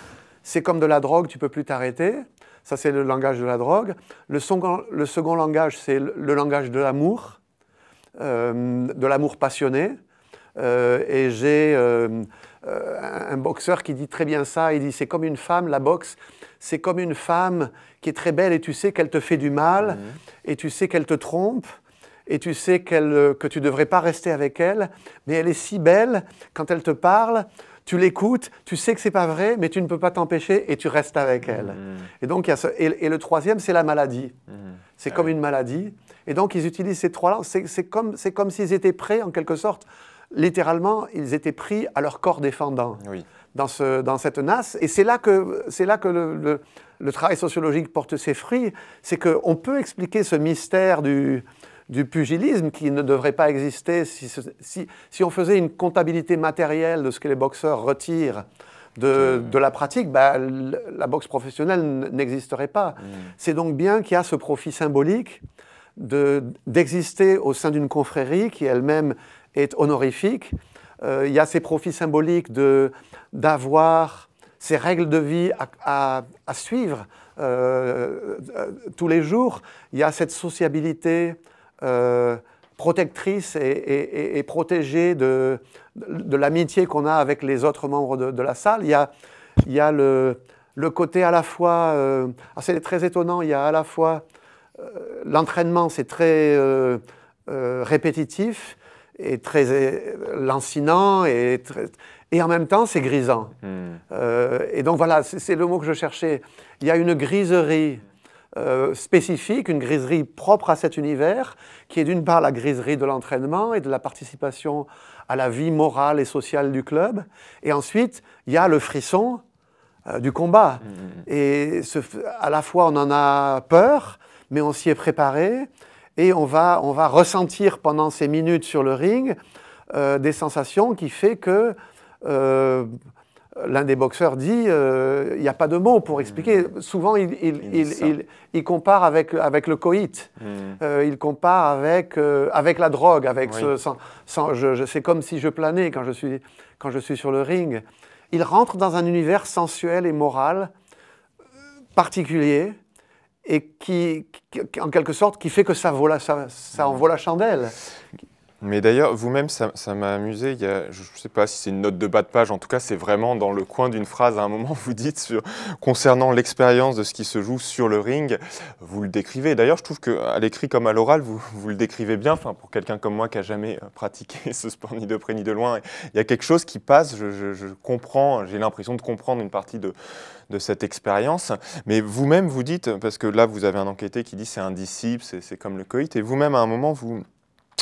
C'est comme de la drogue, tu peux plus t'arrêter. Ça, c'est le langage de la drogue. Le, second, langage, c'est le, langage de l'amour, euh, de l'amour passionné. Euh, et j'ai euh, un boxeur qui dit très bien ça. Il dit c'est comme une femme, la boxe, c'est comme une femme qui est très belle et tu sais qu'elle te fait du mal mmh. et tu sais qu'elle te trompe et tu sais que tu ne devrais pas rester avec elle, mais elle est si belle quand elle te parle tu l'écoutes, tu sais que c'est pas vrai, mais tu ne peux pas t'empêcher et tu restes avec elle. Mm. Et donc il y et, le troisième, c'est la maladie. Mm. C'est ah comme une maladie. Et donc ils utilisent ces trois-là. C'est comme c'est comme s'ils étaient prêts en quelque sorte. Littéralement, ils étaient pris à leur corps défendant dans ce dans cette nasse. Et c'est là que c'est là que le, travail sociologique porte ses fruits. C'est qu'on peut expliquer ce mystère du du pugilisme qui ne devrait pas exister si, si, on faisait une comptabilité matérielle de ce que les boxeurs retirent de, la pratique, bah, la boxe professionnelle n'existerait pas. Hmm. C'est donc bien qu'il y a ce profit symbolique d'exister au sein d'une confrérie qui elle-même est honorifique. Euh, il y a ces profits symboliques d'avoir ces règles de vie à, suivre euh, euh, tous les jours. Il y a cette sociabilité euh, protectrice et, protégée de, de l'amitié qu'on a avec les autres membres de, la salle. Il y a, il y le, le, côté à la fois, euh, ah, c'est très étonnant, il y a à la fois euh, l'entraînement, c'est très répétitif et très lancinant et, et en même temps c'est grisant. Hmm. et donc voilà, c'est le mot que je cherchais. Il y a une griserie euh, spécifique, une griserie propre à cet univers, qui est d'une part la griserie de l'entraînement et de la participation à la vie morale et sociale du club, et ensuite il y a le frisson euh, du combat. Mm, mm, mm. Et ce, à la fois on en a peur, mais on s'y est préparé, et on va, on va ressentir pendant ces minutes sur le ring euh, des sensations qui fait que l'un des boxeurs dit, euh, il n'y a pas de mots pour expliquer. Mm. Souvent, il, compare avec, avec le coït, mm. euh, il compare avec, euh, avec la drogue, avec ce, je, c'est comme si je planais quand je, suis, quand je suis sur le ring. Il rentre dans un univers sensuel et moral particulier et qui, en quelque sorte, qui fait que ça, ça en mm. vaut la chandelle.
Mais d'ailleurs, vous-même, ça, m'a amusé. je ne sais pas si c'est une note de bas de page, en tout cas, c'est vraiment dans le coin d'une phrase. À un moment, vous dites sur, concernant l'expérience de ce qui se joue sur le ring, vous le décrivez. D'ailleurs, je trouve qu'à l'écrit comme à l'oral, vous, vous, le décrivez bien. Enfin, pour quelqu'un comme moi qui n'a jamais euh, pratiqué ce sport ni de près ni de loin, il y a quelque chose qui passe. Je, comprends, j'ai l'impression de comprendre une partie de, de cette expérience. Mais vous-même, vous dites, parce que là, vous avez un enquêté qui dit c'est un disciple, c'est comme le coït, et vous-même, à un moment, vous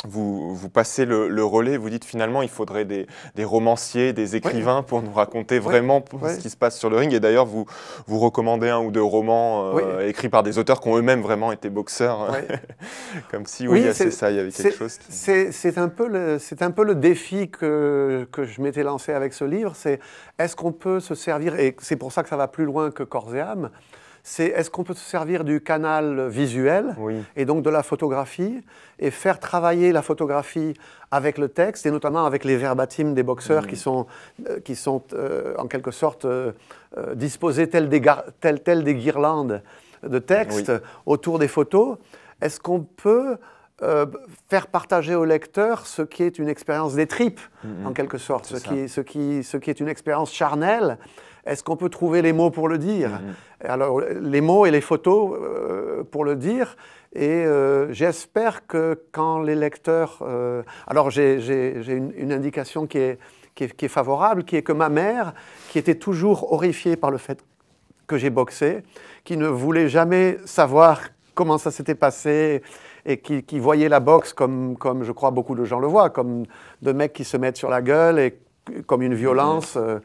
vous, passez le, relais, vous dites finalement il faudrait des, romanciers, des écrivains pour nous raconter vraiment ce qui se passe sur le ring. Et d'ailleurs, vous, vous recommandez un ou deux romans euh, écrits par des auteurs qui ont eux-mêmes vraiment été boxeurs. Hein. Comme si, oui, c'est ça, il y avait quelque chose.
C'est un, peu le, un peu le défi que, que je m'étais lancé avec ce livre, c'est est-ce qu'on peut se servir, et c'est pour ça que ça va plus loin que Corps et âme, c'est est-ce qu'on peut se servir du canal visuel et donc de la photographie et faire travailler la photographie avec le texte et notamment avec les verbatims des boxeurs qui sont, euh, qui sont euh, en quelque sorte euh, disposés tels des, guirlandes de texte autour des photos. Est-ce qu'on peut faire partager au lecteur ce qui est une expérience des tripes, en quelque sorte, ce qui, est une expérience charnelle est-ce qu'on peut trouver les mots pour le dire mhm. Alors, les mots et les photos euh, pour le dire. Et euh, j'espère que quand les lecteurs... Euh, alors, j'ai une, indication qui est, favorable, qui est que ma mère, qui était toujours horrifiée par le fait que j'ai boxé, qui ne voulait jamais savoir comment ça s'était passé, et qui, voyait la boxe comme, je crois, beaucoup de gens le voient, comme de mecs qui se mettent sur la gueule et comme une violence. Mhm.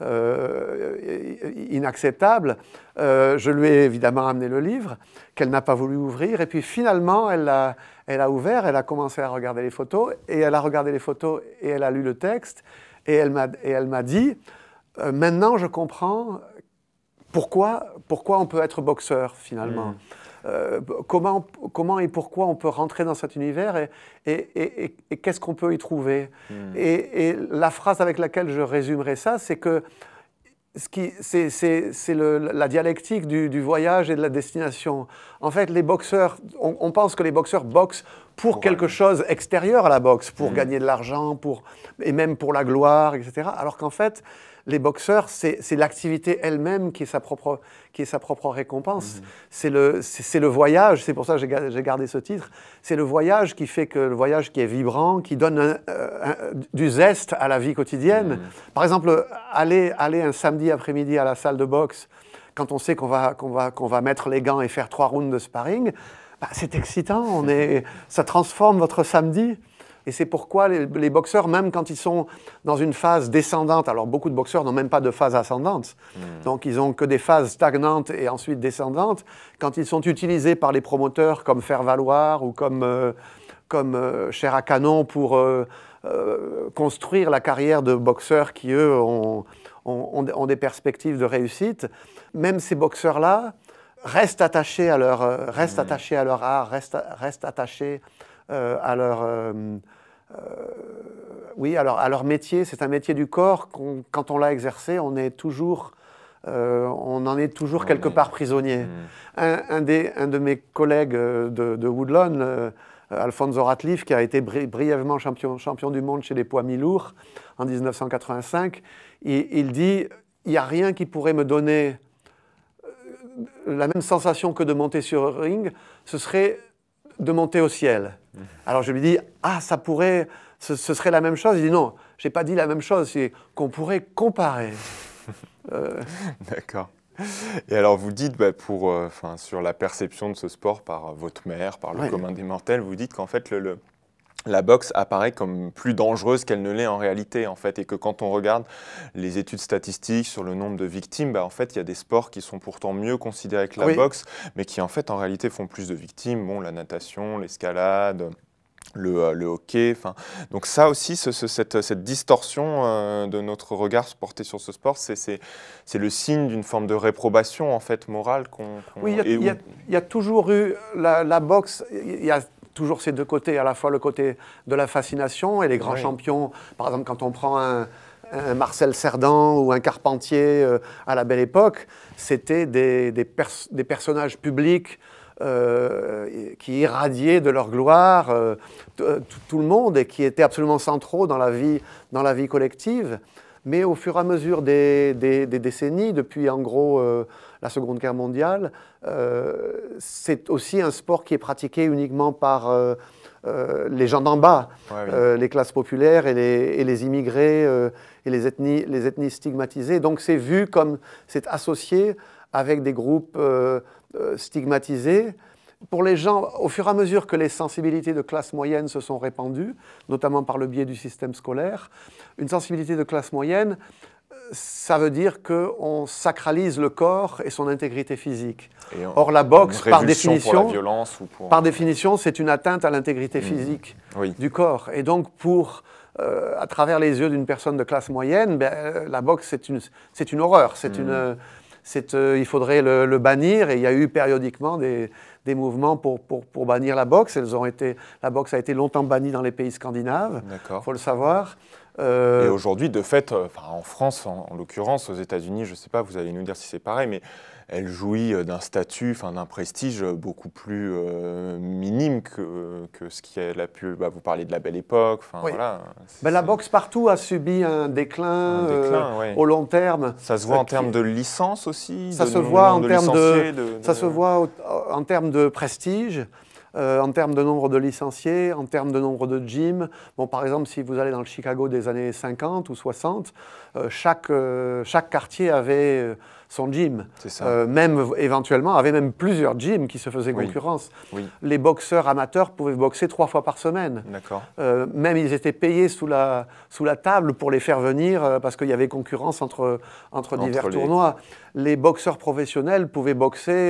Euh, inacceptable. Euh, je lui ai évidemment amené le livre qu'elle n'a pas voulu ouvrir. Et puis finalement, elle a, ouvert, elle a commencé à regarder les photos. Et elle a regardé les photos et elle a lu le texte. Et elle m'a dit, euh, maintenant je comprends pourquoi, pourquoi on peut être boxeur finalement. Mmh. Euh, comment, et pourquoi on peut rentrer dans cet univers et, qu'est-ce qu'on peut y trouver. Hmm. Et, la phrase avec laquelle je résumerai ça, c'est que c'est la dialectique du, voyage et de la destination. En fait, les boxeurs, on, pense que les boxeurs boxent pour quelque chose extérieur à la boxe, pour hmm. gagner de l'argent, et même pour la gloire, etc. Alors qu'en fait, les boxeurs, c'est l'activité elle-même qui, est sa propre, qui est sa propre récompense. Mhm. C'est le, voyage, c'est pour ça que j'ai gardé ce titre. C'est le voyage qui fait que le voyage qui est vibrant, qui donne du zeste à la vie quotidienne. Mhm. Par exemple, aller, aller un samedi après-midi à la salle de boxe, quand on sait qu'on va, mettre les gants et faire trois rounds de sparring, bah, c'est excitant, ça transforme votre samedi. Et c'est pourquoi les, boxeurs, même quand ils sont dans une phase descendante, alors beaucoup de boxeurs n'ont même pas de phase ascendante, hmm. donc ils n'ont que des phases stagnantes et ensuite descendantes, quand ils sont utilisés par les promoteurs comme Faire Valoir ou comme, euh, comme Cher euh, à Canon pour euh, construire la carrière de boxeurs qui, eux, ont, ont, des perspectives de réussite, même ces boxeurs-là, restent attachés à leur, restent hmm. attachés à leur art, restent, restent attachés à leur, euh, oui, alors, alors métier, c'est un métier du corps. quand on l'a exercé, on est toujours euh, on en est toujours quelque part prisonnier. Hmm. Un, des, un, de mes collègues euh, de, de Woodlawn, Alfonso Ratliff, qui a été brièvement champion, champion, du monde chez les poids mi-lourds en 1985, il, il dit Il n'y a rien qui pourrait me donner la même sensation que de monter sur un ring, ce serait de monter au ciel. Mm. Alors je lui dis, ah, ça pourrait, ce, serait la même chose. Il dit, non, je n'ai pas dit la même chose, c'est qu'on pourrait comparer. D'accord.
Et alors vous dites, bah, pour, euh, sur la perception de ce sport par votre mère, par le commun des mortels, vous dites qu'en fait le la boxe apparaît comme plus dangereuse qu'elle ne l'est en réalité, en fait, et que quand on regarde les études statistiques sur le nombre de victimes, bah, en fait, il y a des sports qui sont pourtant mieux considérés que la boxe, mais qui, en fait, en réalité, font plus de victimes. Bon, la natation, l'escalade. Le, euh, hockey. enfin. Donc ça aussi, ce, cette, cette, distorsion euh, de notre regard porté sur ce sport, c'est le signe d'une forme de réprobation en fait
morale qu'on... oui, il y, a toujours eu la, boxe, il toujours ces deux côtés, à la fois le côté de la fascination et les grands champions. Par exemple, quand on prend un, Marcel Cerdan ou un Carpentier euh, à la belle époque, c'était des, des, personnages publics euh, qui irradiaient de leur gloire euh, tout le monde et qui étaient absolument centraux dans la vie, dans la vie collective. Mais au fur et à mesure des, des décennies, depuis en gros la Seconde Guerre mondiale, euh, c'est aussi un sport qui est pratiqué uniquement par euh, euh, les gens d'en bas, les classes populaires et les, immigrés et les ethnies, les ethnies stigmatisées. Donc c'est vu comme, c'est associé avec des groupes stigmatisés pour les gens, au fur et à mesure que les sensibilités de classe moyenne se sont répandues, notamment par le biais du système scolaire, une sensibilité de classe moyenne ça veut dire qu'on sacralise le corps et son intégrité physique.
Or, la boxe, par définition, violence par
définition, c'est une atteinte à l'intégrité mmh. physique du corps. Et donc, pour euh, à travers les yeux d'une personne de classe moyenne, ben, euh, la boxe, c'est une, horreur. C'est mmh. une, euh, il faudrait le, bannir. Et il y a eu périodiquement des, mouvements pour, bannir la boxe. Elles ont été, la boxe a été longtemps bannie dans les pays scandinaves, il faut le savoir. Euh, Et aujourd'hui,
de fait, euh, en France, en, l'occurrence, aux États-Unis, je ne sais pas, vous allez nous dire si c'est pareil, mais elle jouit euh, d'un statut, enfin, d'un prestige beaucoup plus minime que, que, ce qu'elle a pu. Bah, vous parlez de la belle époque. Enfin, voilà,
bah, la boxe partout a subi un déclin, au
long terme. Ça se voit en termes de licence aussi. Ça de, se voit de, de, Ça se
voit en termes de prestige. Euh, en termes de nombre de licenciés, en termes de nombre de gyms. Bon, par exemple, si vous allez dans le Chicago des années 50 ou 60, euh, chaque, euh, chaque quartier avait son gym. Ça. même éventuellement, avait même plusieurs gyms qui se faisaient concurrence. Les boxeurs amateurs pouvaient boxer trois fois par semaine. même ils étaient payés sous la, sous la table pour les faire venir parce qu'il y avait concurrence entre, entre, divers tournois. Les boxeurs professionnels pouvaient boxer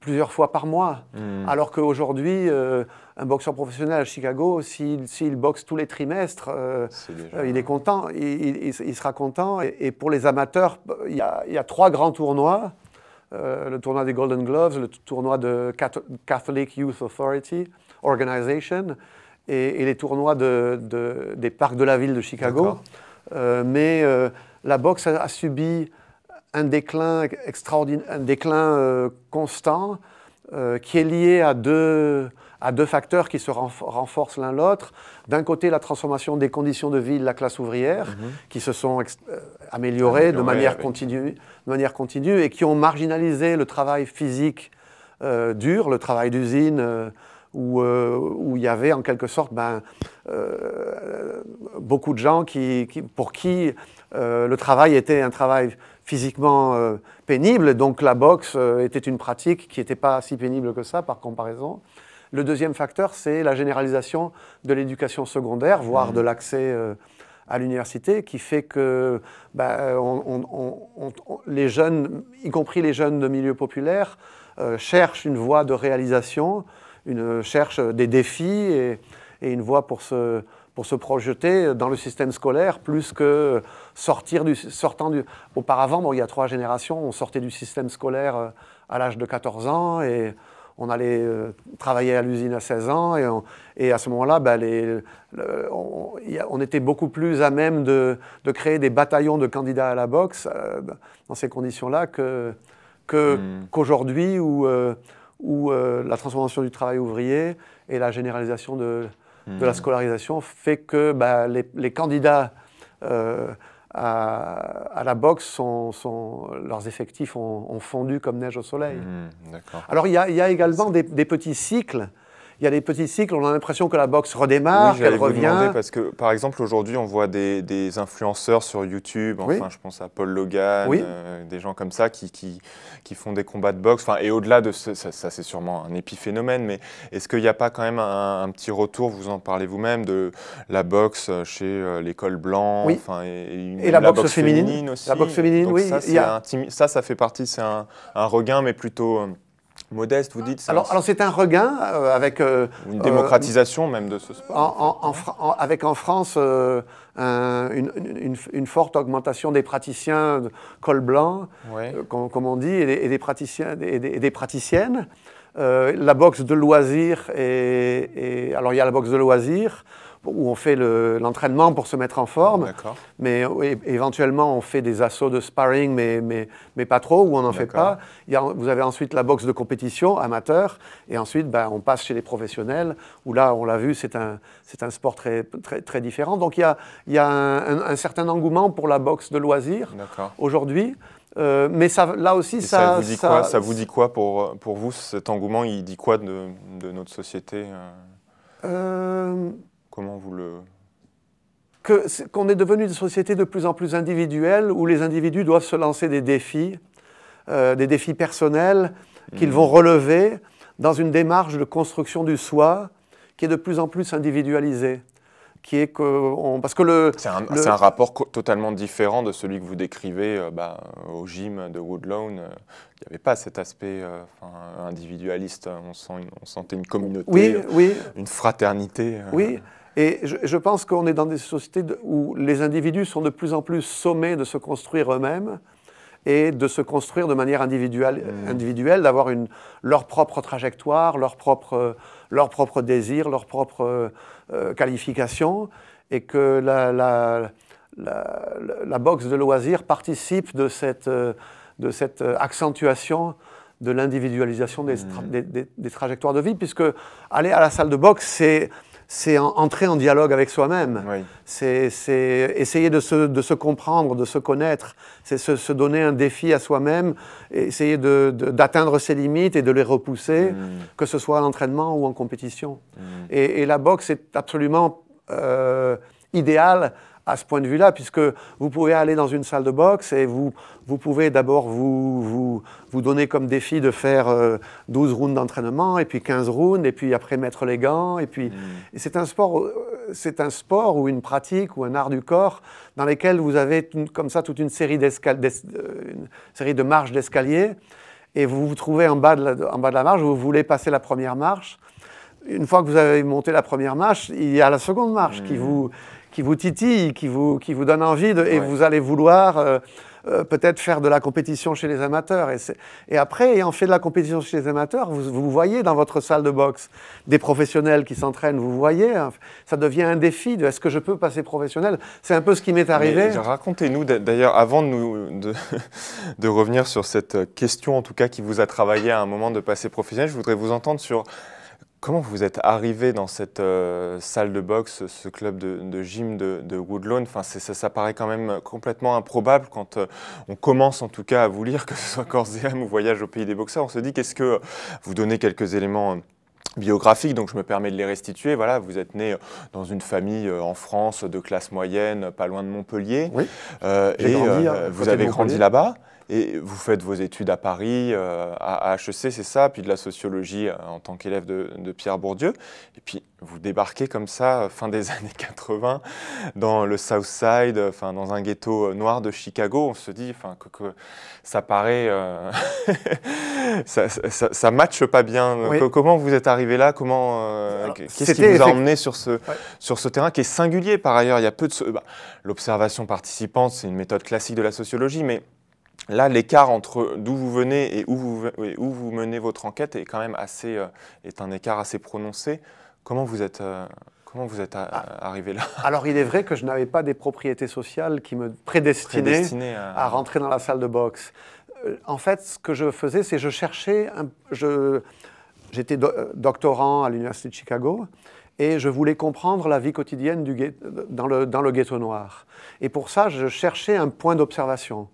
plusieurs fois par mois. Hmm. Alors qu'aujourd'hui, euh, un boxeur professionnel à Chicago, s'il, boxe tous les trimestres, euh, euh, il est content, il, sera content. Et, pour les amateurs, il y a, trois grands tournois. le tournoi des Golden Gloves, le tournoi de Catholic Youth Authority Organization et, les tournois de, des parcs de la ville de Chicago. mais la boxe a subi un déclin, extraordinaire, déclin euh, constant euh, qui est lié à deux, à deux facteurs qui se renforcent l'un l'autre. D'un côté, la transformation des conditions de vie de la classe ouvrière, mhm. qui se sont euh, améliorées de manière, continue, manière continue et qui ont marginalisé le travail physique dur, le travail d'usine, où, il y avait en quelque sorte ben, beaucoup de gens pour qui le travail était un travail physiquement euh, pénible, donc la boxe euh, était une pratique qui n'était pas si pénible que ça par comparaison. Le deuxième facteur, c'est la généralisation de l'éducation secondaire, voire de l'accès euh, à l'université, qui fait que bah, on, les jeunes, y compris les jeunes de milieux populaires, cherchent une voie de réalisation, une, cherchent des défis et, et une voie pour se, pour se projeter dans le système scolaire plus que sortir du, sortant du... Auparavant, bon, il y a trois générations, on sortait du système scolaire euh, à l'âge de 14 ans et on allait euh, travailler à l'usine à 16 ans et, et à ce moment-là, ben, on, était beaucoup plus à même de, de, créer des bataillons de candidats à la boxe euh, dans ces conditions-là que, hmm. qu'aujourd'hui où, où la transformation du travail ouvrier et la généralisation de, de la hmm. scolarisation fait que ben, les, les, candidats à, la boxe, leurs effectifs ont, fondu comme neige au soleil. Mmh, Alors il y, a également des petits cycles il y a des petits cycles, on a l'impression que la boxe redémarre, qu'elle revient. Vous parce que, par exemple, aujourd'hui,
on voit des, influenceurs sur YouTube, enfin, je pense à Paul Logan, euh, des gens comme ça qui, qui, qui, font des combats de boxe. Enfin, et au-delà de ça, c'est sûrement un épiphénomène, mais est-ce qu'il n'y a pas quand même un, petit retour, vous en parlez vous-même, de la boxe chez euh, l'école blanc, et, la, boxe, féminine, aussi. La boxe féminine, oui. Ça, ça, ça, fait partie, c'est un, un regain, mais plutôt. Euh, modeste, vous dites Alors, c'est un regain euh, avec... Euh, une euh, démocratisation même de ce
sport. avec en France une, forte augmentation des praticiens de col blanc, comme, on dit, et des, praticiens, et des, praticiennes. la boxe de loisirs, et, alors il y a la boxe de loisirs, où on fait l'entraînement pour se mettre en forme. Mais éventuellement, on fait des assauts de sparring, mais, mais, mais pas trop, où on n'en fait pas. Il vous avez ensuite la boxe de compétition, amateur. Et ensuite, ben, on passe chez les professionnels, où là, on l'a vu, c'est un, un sport très, très, très différent. Donc il y a, il y un, certain engouement pour la boxe de loisirs aujourd'hui. Euh, mais là aussi, ça, ça, vous dit
quoi pour, pour vous cet engouement Il dit quoi de, de
notre société euh, euh Comment vous le... Qu'on est devenu une société de plus en plus individuelle où les individus doivent se lancer des défis, euh, des défis personnels qu'ils hmm. vont relever dans une démarche de construction du soi qui est de plus en plus individualisée. Qui est que on, parce que le c'est un,
rapport totalement différent de celui que vous décrivez euh, bah, au gym de Woodlawn. Il n'y avait pas cet aspect euh, individualiste. On, sent on, sentait une communauté, oui, oui. une fraternité. Oui,
et je, pense qu'on est dans des sociétés où les individus sont de plus en plus sommés de se construire eux-mêmes et de se construire de manière individuelle, mmh. individuelle d'avoir leur propre trajectoire, leur propre, leur propre désir, leur propre euh, qualification, et que la, la, boxe de loisirs participe de cette, euh, de cette accentuation de l'individualisation mmh. des, des, trajectoires de vie, puisque aller à la salle de boxe, c'est c'est entrer en dialogue avec soi-même. C'est essayer de se, comprendre, de se connaître. C'est se, donner un défi à soi-même, essayer d'atteindre ses limites et de les repousser, mm. que ce soit à l'entraînement ou en compétition. Mm. Et, la boxe est absolument euh, idéale à ce point de vue-là, puisque vous pouvez aller dans une salle de boxe et vous, vous pouvez d'abord vous, vous, donner comme défi de faire 12 euh, rounds d'entraînement, et puis 15 rounds, et puis après mettre les gants. Et puis, mm. c'est un sport, euh, c'est un sport ou une pratique ou un art du corps dans lequel vous avez comme ça toute une série, euh, une série de marches d'escalier, et vous vous trouvez en bas, de la, en bas de la marche, vous voulez passer la première marche. Une fois que vous avez monté la première marche, il y a la seconde marche qui mm. vous qui vous titille, qui vous, qui vous donne envie, de, et vous allez vouloir euh, euh, peut-être faire de la compétition chez les amateurs. Et, et, après, en fait de la compétition chez les amateurs, vous, vous voyez dans votre salle de boxe des professionnels qui s'entraînent, vous voyez, hein, ça devient un défi de est-ce que je peux passer professionnel C'est un peu ce qui m'est arrivé. Racontez-nous d'ailleurs, avant de, nous, de, de revenir
sur cette question en tout cas qui vous a travaillé à un moment de passer professionnel, je voudrais vous entendre sur Comment vous êtes arrivé dans cette euh, salle de boxe, ce club de, gym de, de, Woodlawn enfin, ça, paraît quand même complètement improbable quand euh, on commence en tout cas à vous lire, que ce soit Corps et ou Voyage au pays des boxeurs. On se dit qu'est-ce que vous donnez quelques éléments euh, biographiques, donc je me permets de les restituer. Voilà, vous êtes né dans une famille en France de classe moyenne, pas loin de Montpellier. Oui. et grandi, hein, vous avez grandi là-bas. Et vous faites vos études à Paris, euh, à, HEC, c'est ça, puis de la sociologie euh, en tant qu'élève de, Pierre Bourdieu. Et puis vous débarquez comme ça, euh, fin des années 80, dans le South Side, enfin, dans un ghetto noir de Chicago. On se dit enfin, que, ça paraît. ça, ça, matche pas bien. Comment vous êtes arrivé là Comment Qu'est-ce qui vous a emmené sur ce, sur ce terrain qui est singulier par ailleurs Il y a peu de. Bah, l'observation participante, c'est une méthode classique de la sociologie, mais là, l'écart entre d'où vous venez et où vous, menez votre enquête est quand même assez, euh, est un écart assez prononcé. Comment vous êtes, euh, euh, ah. arrivé là Alors,
il est vrai que je n'avais pas des propriétés sociales qui me prédestinaient, à... rentrer dans la salle de boxe. en fait, ce que je faisais, c'est je cherchais, j'étais doctorant à l'université de Chicago et je voulais comprendre la vie quotidienne dans le ghetto noir. Et pour ça, je cherchais un point d'observation.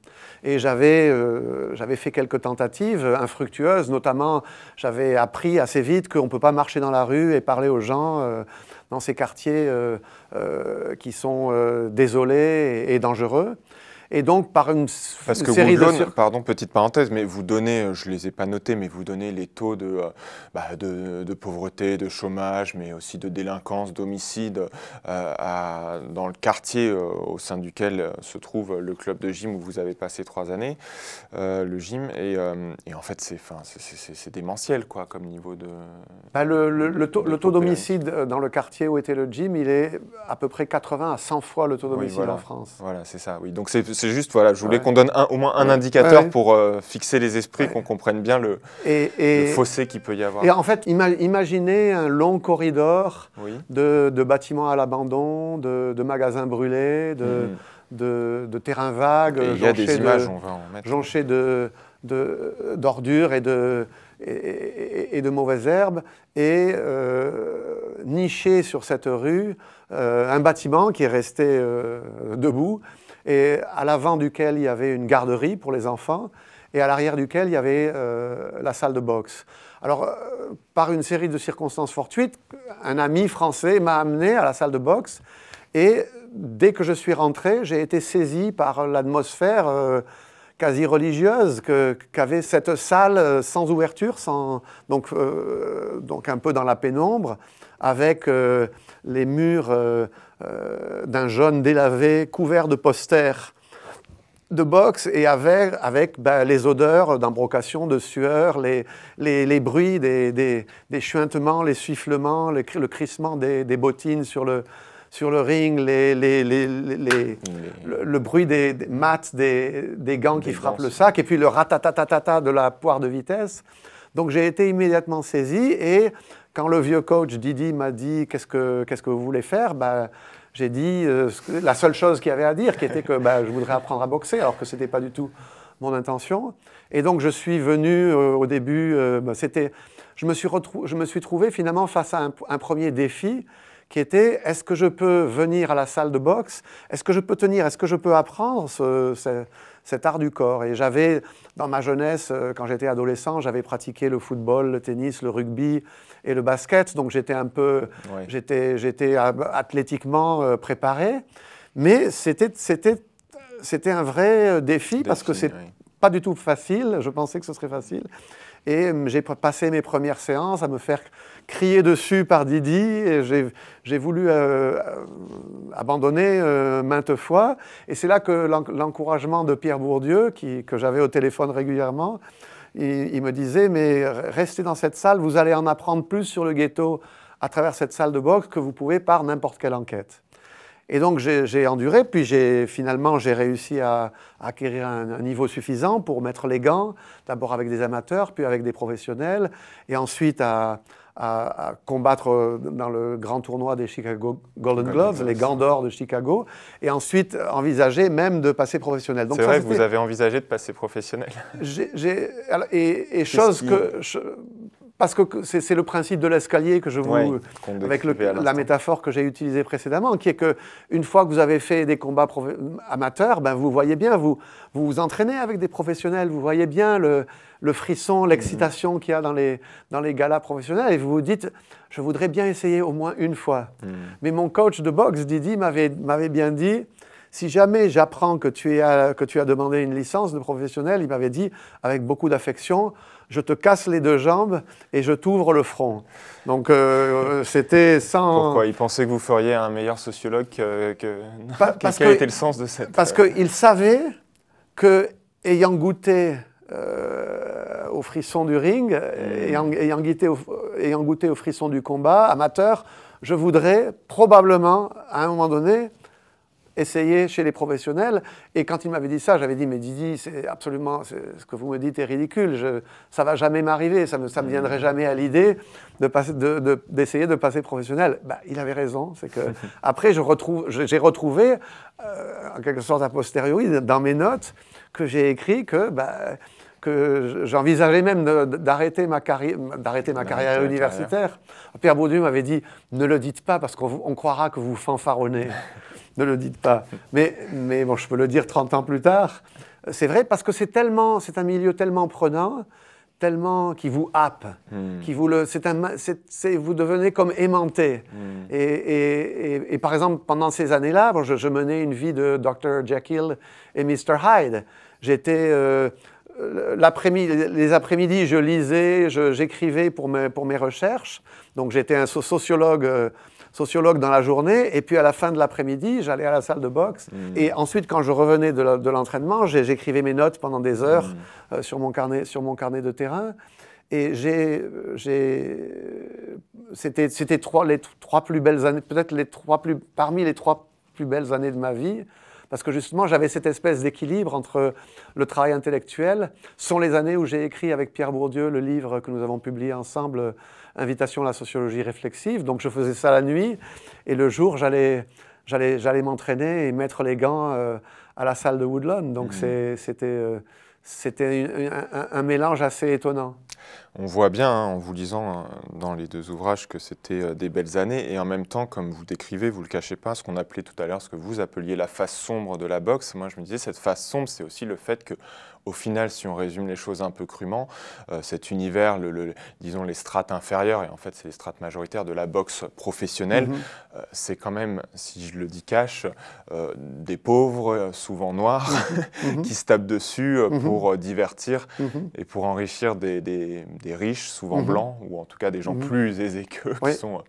Et euh, j'avais fait quelques tentatives infructueuses, notamment j'avais appris assez vite qu'on ne peut pas marcher dans la rue et parler aux gens euh, dans ces quartiers euh, qui sont désolés et dangereux. Et donc, par une Parce que vous donnez,
Pardon, petite parenthèse, mais vous donnez, euh, je ne les ai pas notés, mais vous donnez les taux de, euh, bah, de, pauvreté, de chômage, mais aussi de délinquance, d'homicide euh, dans le quartier au sein duquel se trouve le club de gym où vous avez passé trois années, le gym. Et, et en fait, c'est démentiel, quoi, comme niveau de...
Bah, le, le, taux, d'homicide dans le quartier où était le gym, il est à peu près 80 à 100 fois le taux d'homicide en France.
Voilà, c'est ça, oui. Donc c'est c'est juste, voilà, je voulais qu'on donne au moins un indicateur pour euh, fixer les esprits, qu'on comprenne bien le, et, fossé qu'il peut y avoir. Et en
fait, imaginez un long corridor de, bâtiments à l'abandon, de, magasins brûlés, de, hmm. terrains vagues. Il y a Jonchés d'ordures et de mauvaises herbes et euh, niché sur cette rue euh, un bâtiment qui est resté debout et à l'avant duquel il y avait une garderie pour les enfants, et à l'arrière duquel il y avait euh, la salle de boxe. Alors, euh, par une série de circonstances fortuites, un ami français m'a amené à la salle de boxe, et dès que je suis rentré, j'ai été saisi par l'atmosphère euh, quasi religieuse qu'avait cette salle sans ouverture, sans, donc, donc un peu dans la pénombre, avec les murs euh, d'un jeune délavé, couvert de posters de boxe et avec, avec ben, les odeurs d'embrocation, de sueur, les, les, bruits des, des, chuintements, les sifflements, le, le crissement des, des, bottines sur le, sur le ring, les, les, les, le, bruit des, mats, des, des, gants qui frappent le sac, et puis le ratatatata de la poire de vitesse. Donc j'ai été immédiatement saisi, et quand le vieux coach Didi m'a dit qu'est-ce que, qu'est-ce que vous voulez faire ben, j'ai dit euh, la seule chose qu'il y avait à dire, qui était que bah, je voudrais apprendre à boxer, alors que ce n'était pas du tout mon intention. Et donc je suis venu euh, au début, euh, bah, c'était, je, me suis je me suis trouvé finalement face à un, premier défi qui était est-ce que je peux venir à la salle de boxe Est-ce que je peux tenir Est-ce que je peux apprendre cet art du corps. Et j'avais, dans ma jeunesse, euh, quand j'étais adolescent, j'avais pratiqué le football, le tennis, le rugby et le basket, donc j'étais un peu, j'étais, athlétiquement euh, préparé. Mais c'était, un vrai euh, défi, parce que c'est pas du tout facile. Je pensais que ce serait facile. Et hum, j'ai passé mes premières séances à me faire crié dessus par Didi et j'ai voulu euh, euh, abandonner euh, maintes fois. Et c'est là que l'encouragement de Pierre Bourdieu, qui, que j'avais au téléphone régulièrement, il, me disait, mais restez dans cette salle, vous allez en apprendre plus sur le ghetto à travers cette salle de boxe que vous pouvez par n'importe quelle enquête. Et donc j'ai enduré, puis finalement j'ai réussi à, acquérir un, niveau suffisant pour mettre les gants, d'abord avec des amateurs, puis avec des professionnels, et ensuite à, à, combattre euh, dans le grand tournoi des Chicago Golden Gloves, les gants d'or de Chicago, et ensuite envisager même de passer professionnel. C'est vrai que vous avez
envisagé de passer professionnel.
J'ai... et, chose que... Je, parce que c'est le principe de l'escalier que je vous avec la métaphore que j'ai utilisée précédemment, qui est que une fois que vous avez fait des combats amateurs, ben vous voyez bien, vous, vous entraînez avec des professionnels, vous voyez bien le, frisson, mhm. l'excitation qu'il y a dans les dans les galas professionnels, et vous vous dites, je voudrais bien essayer au moins une fois. Mhm. Mais mon coach de boxe, Didi, m'avait m'avait bien dit. Si jamais j'apprends que, tu que tu as demandé une licence de professionnel, il m'avait dit avec beaucoup d'affection, je te casse les deux jambes et je t'ouvre le front. Donc euh, euh, c'était sans. Pourquoi
il pensait que vous feriez un meilleur sociologue que. parce Quel que... était le sens de cette. Parce euh,
qu'il savait que, ayant goûté au frisson du ring, hmm. ayant, ayant goûté au frisson du combat amateur, je voudrais probablement, à un moment donné, essayer chez les professionnels. Et quand il m'avait dit ça, j'avais dit, mais Didi, c'est absolument, ce que vous me dites est ridicule, je, ça va jamais m'arriver, ça ne me, mmh. viendrait jamais à l'idée d'essayer de, passer professionnel. Bah, il avait raison, c'est que après, j'ai retrouve, retrouvé, euh, en quelque sorte a posteriori, dans mes notes, que j'ai écrit que... Bah, que j'envisageais même d'arrêter ma, d'arrêter ma carrière universitaire. Pierre Baudu m'avait dit Ne le dites pas parce qu'on croira que vous fanfaronnez. ne le dites pas. Mais, mais bon, je peux le dire 30 ans plus tard. C'est vrai parce que c'est tellement, c'est un milieu tellement prenant, tellement qui vous happe, hmm. qui vous le, c'est un, c'est, vous devenez comme aimanté. Hmm. Et, par exemple, pendant ces années-là, je, menais une vie de Dr. Jekyll et Mr. Hyde. J'étais euh, les après-midi, je lisais, j'écrivais pour mes, pour mes recherches. Donc j'étais un sociologue euh, sociologue dans la journée, et puis à la fin de l'après-midi, j'allais à la salle de boxe. Mm. Et ensuite, quand je revenais de l'entraînement, j'écrivais mes notes pendant des heures mm. euh, sur, mon carnet, sur mon carnet de terrain. Et j'ai, c'était, trois, les trois plus belles années, peut-être les trois parmi les trois plus belles années de ma vie, parce que justement j'avais cette espèce d'équilibre entre le travail intellectuel. sont les années où j'ai écrit avec Pierre Bourdieu le livre que nous avons publié ensemble invitation à la sociologie réflexive. Donc je faisais ça la nuit et le jour j'allais m'entraîner et mettre les gants euh, à la salle de Woodlawn. Donc mhm. c'était euh, un, mélange assez étonnant.
On voit bien hein, en vous lisant hein, dans les deux ouvrages que c'était euh, des belles années et en même temps, comme vous décrivez, vous ne le cachez pas, ce qu'on appelait tout à l'heure, ce que vous appeliez la face sombre de la boxe. Moi, je me disais cette face sombre, c'est aussi le fait que au final, si on résume les choses un peu crûment, euh, cet univers, disons les strates inférieures, et en fait c'est les strates majoritaires de la boxe professionnelle, mhm. euh, c'est quand même, si je le dis cash, euh, des pauvres, souvent noirs, mhm. Mhm. qui se tapent dessus pour divertir et pour enrichir des, riches, souvent blancs, ou en tout cas des gens plus aisés qu'eux, qui sont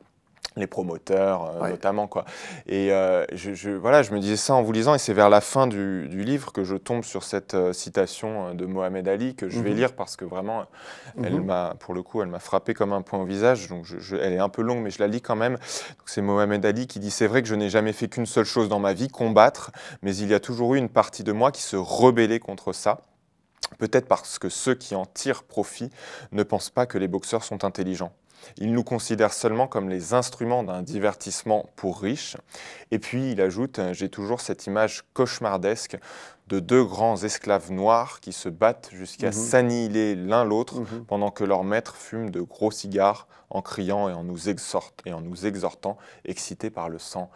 les promoteurs euh, notamment quoi et euh, je, voilà je me disais ça en vous lisant et c'est vers la fin du, livre que je tombe sur cette euh, citation de Mohamed Ali que je vais mhm. lire parce que vraiment elle mhm. m'a pour le coup elle m'a frappé comme un point au visage donc elle est un peu longue mais je la lis quand même c'est Mohamed Ali qui dit c'est vrai que je n'ai jamais fait qu'une seule chose dans ma vie combattre mais il y a toujours eu une partie de moi qui se rebellait contre ça peut-être parce que ceux qui en tirent profit ne pensent pas que les boxeurs sont intelligents il nous considère seulement comme les instruments d'un divertissement pour riches. Et puis il ajoute, euh, j'ai toujours cette image cauchemardesque de deux grands esclaves noirs qui se battent jusqu'à mhm. s'annihiler l'un l'autre mhm. pendant que leur maître fume de gros cigares en criant et en nous, exhortant, et en nous exhortant, excités par le sang.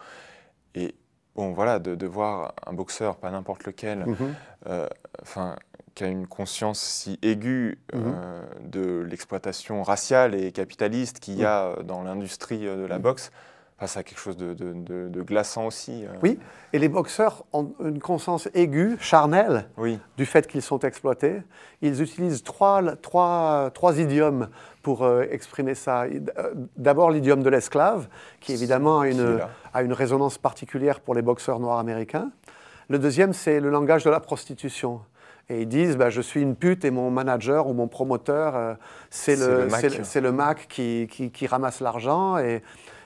Et bon, voilà, de, voir un boxeur, pas n'importe lequel, mhm. euh, enfin, qui a une conscience si aiguë mhm. euh, de l'exploitation raciale et capitaliste qu'il y a euh, dans
l'industrie euh, de la mhm. boxe face à quelque chose de, glaçant aussi. Oui, et les boxeurs ont une conscience aiguë, charnelle, du fait qu'ils sont exploités. Ils utilisent trois, trois, idiomes pour exprimer ça. D'abord l'idiome de l'esclave, qui évidemment une, a une résonance particulière pour les boxeurs noirs américains. Le deuxième, c'est le langage de la prostitution et ils disent bah, je suis une pute et mon manager ou mon promoteur, euh, c'est le, c'est le, Mac qui, qui, ramasse l'argent. Et,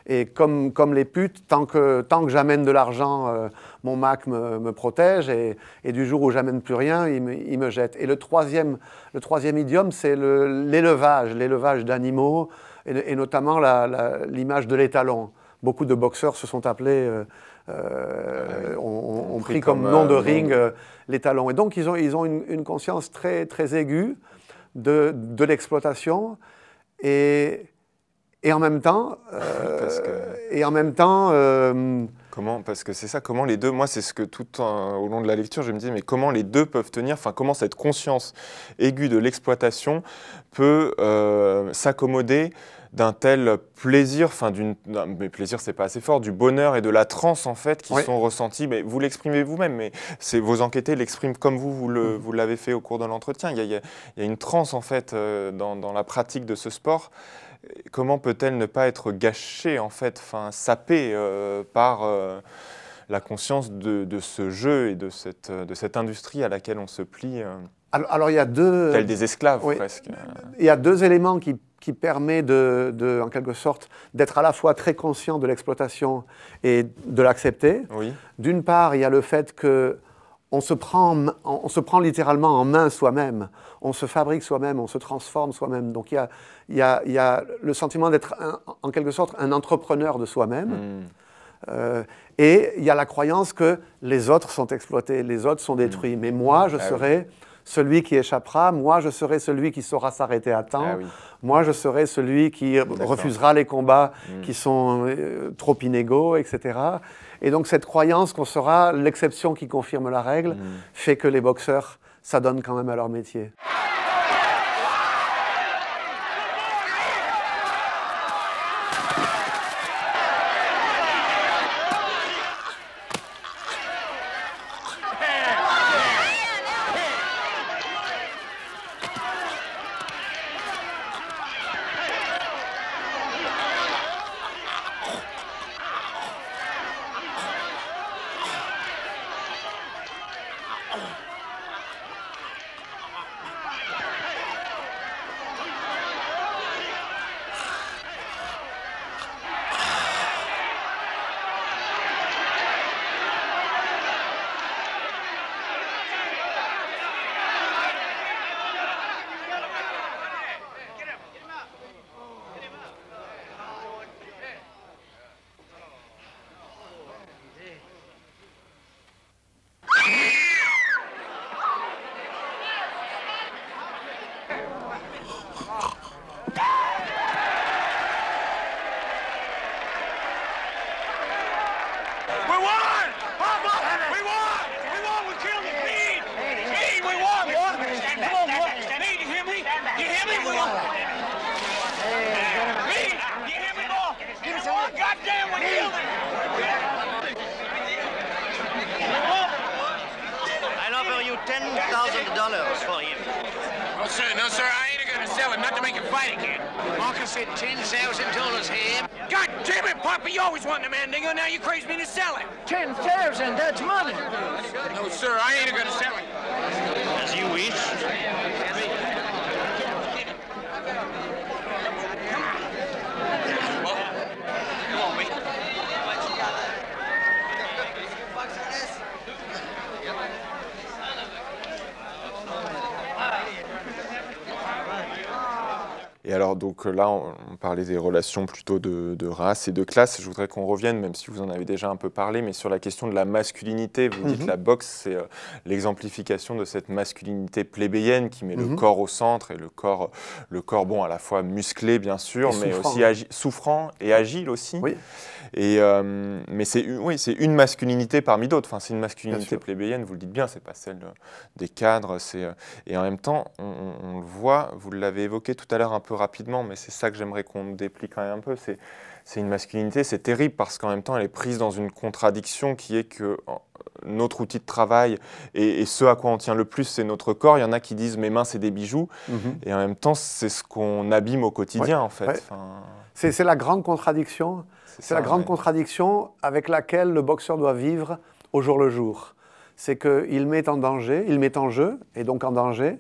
et comme, comme, les putes, tant que, tant que j'amène de l'argent, euh, mon Mac me, me protège. Et, et, du jour où j'amène plus rien, il me, jette. Et le troisième, le troisième idiome, c'est l'élevage, l'élevage d'animaux, et, notamment l'image de l'étalon. Beaucoup de boxeurs se sont appelés euh, euh, ah ont, pris comme, nom de euh, ring euh, les talons. Et donc, ils ont, ils ont une, conscience très, très aiguë de, de l'exploitation. Et, et en même temps, et en même temps. comment Parce que c'est ça. Comment les deux Moi, c'est ce
que tout au long de la lecture, je me dis, mais comment les deux peuvent tenir Enfin, comment cette conscience aiguë de l'exploitation peut s'accommoder d'un tel plaisir, enfin d'une, mais plaisir c'est pas assez fort, du bonheur et de la transe en fait qui sont ressentis. Mais vous l'exprimez vous-même, mais c'est vos enquêtés l'expriment comme vous, vous, mm-hmm. l'avez fait au cours de l'entretien. Il y a, une transe en fait euh, dans, la pratique de ce sport. Comment peut-elle ne pas être gâchée en fait, enfin sapée euh, par euh, la conscience de, ce jeu et de cette, industrie à laquelle on se plie
alors, il y a deux. Tels
des esclaves oui, presque.
Il y a deux éléments qui qui permet de, en quelque sorte d'être à la fois très conscient de l'exploitation et de l'accepter. D'une part, il y a le fait que on se prend, on se prend littéralement en main soi-même, on se fabrique soi-même, on se transforme soi-même. Donc il y a, il y le sentiment d'être en quelque sorte un entrepreneur de soi-même. Hmm. Euh, et il y a la croyance que les autres sont exploités, les autres sont détruits, hmm. mais moi je ah serai celui qui échappera, moi je serai celui qui saura s'arrêter à temps, ah moi je serai celui qui refusera les combats hmm. qui sont euh, trop inégaux, etc. Et donc cette croyance qu'on sera l'exception qui confirme la règle hmm. fait que les boxeurs s'adonnent quand même à leur métier.
là, on, parler des relations plutôt de, race et de classe. Je voudrais qu'on revienne, même si vous en avez déjà un peu parlé, mais sur la question de la masculinité. Vous dites mhm. la boxe, c'est euh, l'exemplification de cette masculinité plébéienne qui met le mhm. corps au centre et le corps, le corps, bon, à la fois musclé, bien sûr, mais aussi souffrant et agile aussi. Oui. Et, euh, mais c'est oui, une masculinité parmi d'autres. Enfin, c'est une masculinité plébéienne, vous le dites bien, c'est pas celle euh, des cadres. C'est Et en même temps, on, le voit, vous l'avez évoqué tout à l'heure un peu rapidement, mais c'est ça que j'aimerais qu'on déplie quand même un peu. C'est, c'est une masculinité, c'est terrible parce qu'en même temps, elle est prise dans une contradiction qui est que notre outil de travail et, ce à quoi on tient le plus, c'est notre corps. Il y en a qui disent mes mains, c'est des bijoux. Mm-hmm. Et en même temps, c'est ce qu'on abîme au quotidien, en fait.
C'est la grande contradiction. C'est la grande contradiction avec laquelle le boxeur doit vivre au jour le jour. C'est qu'il met en danger, il met en jeu, et donc en danger,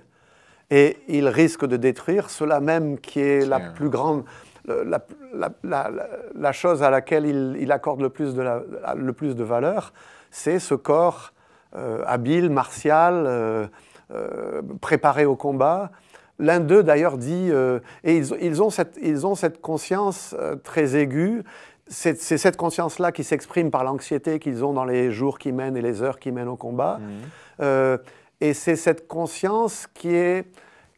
et il risque de détruire cela même qui est la plus grande, la, la, la, chose à laquelle il, il, accorde le plus de, le plus de valeur, c'est ce corps euh, habile, martial, euh, euh, préparé au combat. L'un d'eux d'ailleurs dit, et ils, ils, ont cette, ils ont cette conscience très aiguë, c'est cette conscience-là qui s'exprime par l'anxiété qu'ils ont dans les jours qui mènent et les heures qui mènent au combat. Mhm. Et c'est cette conscience qui, est,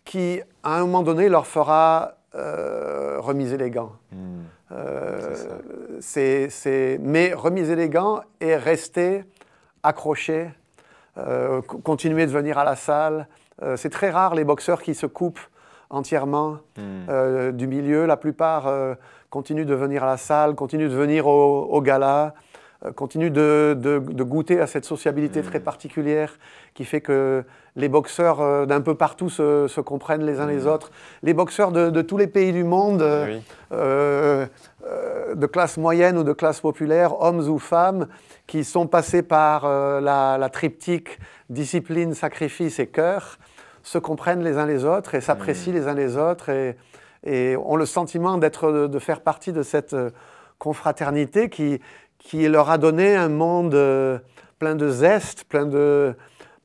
qui, à un moment donné, leur fera euh, remiser les gants. Hmm. Euh, c'est, c'est... Mais remiser les gants et rester accroché, euh, continuer de venir à la salle. Euh, c'est très rare les boxeurs qui se coupent entièrement hmm. du milieu. La plupart continuent de venir à la salle, continuent de venir au, au gala. Euh, continue de, goûter à cette sociabilité très mm. particulière qui fait que les boxeurs euh, d'un peu partout se, comprennent les uns les mm. autres. Les boxeurs de, tous les pays du monde, euh, de classe moyenne ou de classe populaire, hommes ou femmes, qui sont passés par la, triptyque discipline, sacrifice et cœur, se comprennent les uns les autres et s'apprécient mm. les uns les autres et, et ont le sentiment d'être, de, faire partie de cette confraternité qui, qui leur a donné un monde euh, plein de zeste, plein de,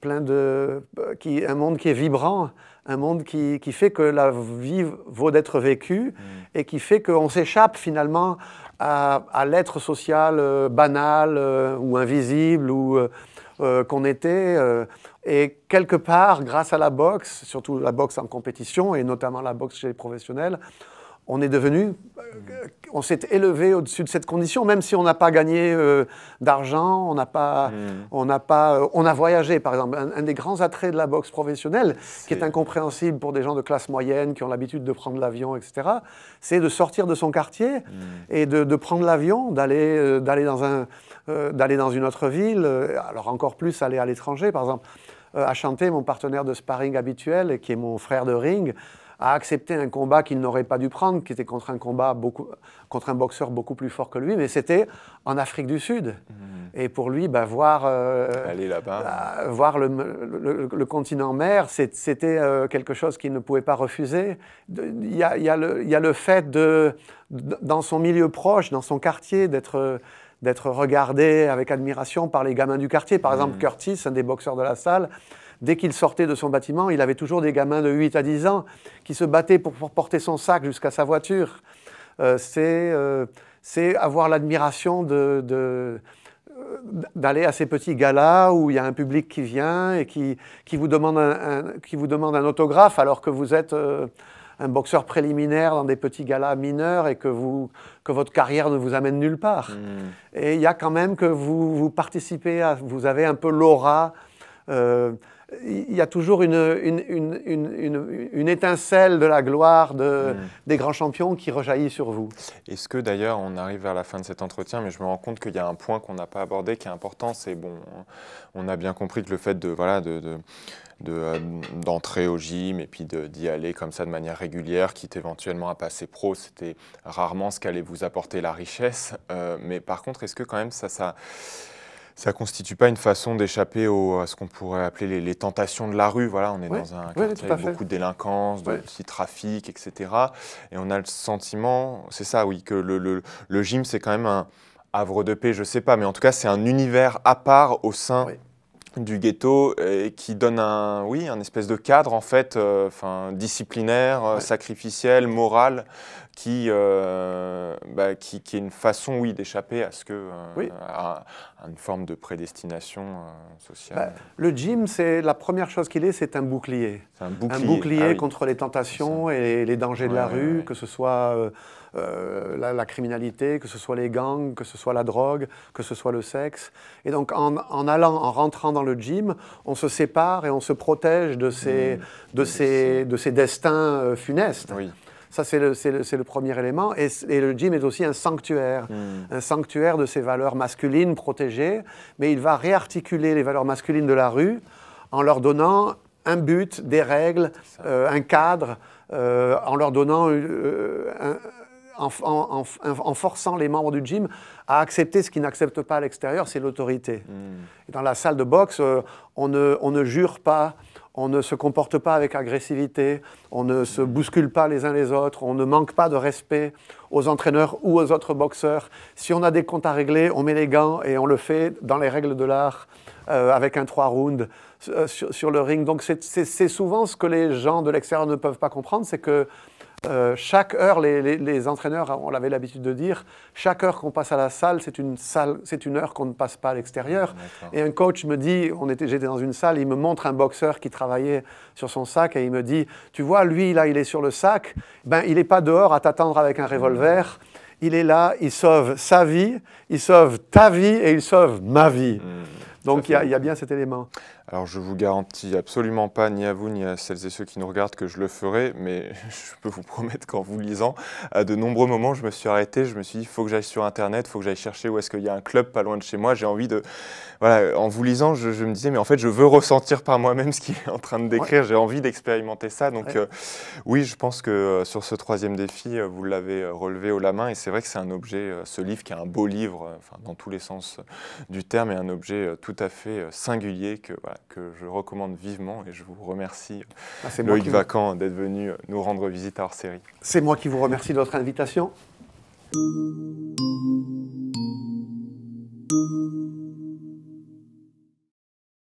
plein de, euh, qui, un monde qui est vibrant, un monde qui, qui fait que la vie vaut d'être vécue mm. et qui fait qu'on s'échappe finalement à, l'être social euh, banal ou invisible ou qu'on était. et quelque part, grâce à la boxe, surtout la boxe en compétition et notamment la boxe chez les professionnels, on est devenu, euh, on s'est élevé au-dessus de cette condition, même si on n'a pas gagné euh, d'argent, on n'a pas, hmm. on n'a pas, euh, on a voyagé par exemple. Un, des grands attraits de la boxe professionnelle, qui est incompréhensible pour des gens de classe moyenne qui ont l'habitude de prendre l'avion, etc., c'est de sortir de son quartier hmm. et de, prendre l'avion, d'aller, d'aller dans un, d'aller dans une autre ville, alors encore plus aller à l'étranger, par exemple. à chanter, mon partenaire de sparring habituel, qui est mon frère de ring, à accepter un combat qu'il n'aurait pas dû prendre, qui était contre un combat beaucoup, contre un boxeur beaucoup plus fort que lui, mais c'était en Afrique du Sud. Mhm. Et pour lui, bah, voir, euh, Aller là-bas. Bah, voir le, continent mer, c'était euh, quelque chose qu'il ne pouvait pas refuser. Il y, a, le fait de, dans son milieu proche, dans son quartier, d'être d'être regardé avec admiration par les gamins du quartier. Par mhm. exemple, Curtis, un des boxeurs de la salle, dès qu'il sortait de son bâtiment, il avait toujours des gamins de 8 à 10 ans qui se battaient pour porter son sac jusqu'à sa voiture. Euh, c'est, euh, c'est avoir l'admiration de, euh, d'aller à ces petits galas où il y a un public qui vient et qui, qui, vous, demande un, qui vous demande un autographe alors que vous êtes un boxeur préliminaire dans des petits galas mineurs et que, vous, que votre carrière ne vous amène nulle part. Mmh. Et il y a quand même que vous, vous participez, à, vous avez un peu l'aura il y a toujours une, étincelle de la gloire de, mm. des grands champions qui rejaillit sur vous. Est-ce que d'ailleurs,
on arrive vers la fin de cet entretien, mais je me rends compte qu'il y a un point qu'on n'a pas abordé qui est important, c'est bon, on a bien compris que le fait de... Voilà, de, de euh, d'entrer au gym et puis d'y aller comme ça de manière régulière, quitte éventuellement à passer pro, c'était rarement ce qu'allait vous apporter la richesse. Euh, mais par contre, est-ce que quand même ça, ça, ça constitue pas une façon d'échapper à ce qu'on pourrait appeler les, tentations de la rue. Voilà, on est dans un quartier avec beaucoup de délinquance, de petits trafics, etc. Et on a le sentiment, c'est ça, oui, que le, le, le gym, c'est quand même un havre de paix, je sais pas, mais en tout cas, c'est un univers à part au sein du ghetto et qui donne un, oui, un espèce de cadre en fait, euh, enfin, disciplinaire, euh, sacrificiel, moral, qui, euh, bah, qui, qui, est une façon, oui, d'échapper à ce que, à, une forme de prédestination
sociale. Bah, le gym, c'est la première chose qu'il est, c'est un bouclier. un bouclier, un bouclier ah contre les tentations et les dangers de la rue, que ce soit euh, la, criminalité, que ce soit les gangs, que ce soit la drogue, que ce soit le sexe. Et donc en, allant, en rentrant dans le gym, on se sépare et on se protège de ces, mmh. de ces, de ces destins euh, funestes. Oui. Ça, c'est le, le, premier élément. Et, le gym est aussi un sanctuaire, mmh. un sanctuaire de ces valeurs masculines protégées, mais il va réarticuler les valeurs masculines de la rue en leur donnant un but, des règles, euh, un cadre, en leur donnant un, en, forçant les membres du gym à accepter ce qu'ils n'acceptent pas à l'extérieur, c'est l'autorité. Hmm. Dans la salle de boxe, euh, on ne, jure pas, on ne se comporte pas avec agressivité, on ne se bouscule pas les uns les autres, on ne manque pas de respect aux entraîneurs ou aux autres boxeurs. Si on a des comptes à régler, on met les gants et on le fait dans les règles de l'art, euh, avec un trois rounds euh, sur, sur, le ring. Donc c'est souvent ce que les gens de l'extérieur ne peuvent pas comprendre, c'est que euh, chaque heure, les, entraîneurs, on l'avait l'habitude de dire, chaque heure qu'on passe à la salle, c'est une, salle, c'est une heure qu'on ne passe pas à l'extérieur. Et un coach me dit, on était, j'étais dans une salle, il me montre un boxeur qui travaillait sur son sac et il me dit, tu vois, lui, là, il est sur le sac, ben, il n'est pas dehors à t'attendre avec un revolver. Il est là, il sauve sa vie, il sauve ta vie et il sauve ma vie. Mmh. Donc il il y, a bien cet élément.
Alors je vous garantis absolument pas, ni à vous, ni à celles et ceux qui nous regardent, que je le ferai, mais je peux vous promettre qu'en vous lisant, à de nombreux moments, je me suis arrêté, je me suis dit, faut que j'aille sur Internet, il faut que j'aille chercher où est-ce qu'il y a un club pas loin de chez moi, j'ai envie de... Voilà, en vous lisant, je, me disais, mais en fait, je veux ressentir par moi-même ce qu'il est en train de décrire, j'ai envie d'expérimenter ça. Donc euh, oui, je pense que euh, sur ce troisième défi, euh, vous l'avez relevé au la main, et c'est vrai que c'est un objet, ce livre qui est un beau livre, enfin, dans tous les sens du terme, et un objet tout à fait singulier que que je recommande vivement et je vous remercie, ah, Loïc Vacant, d'être venu nous rendre visite à hors série.
C'est moi qui vous remercie de votre invitation.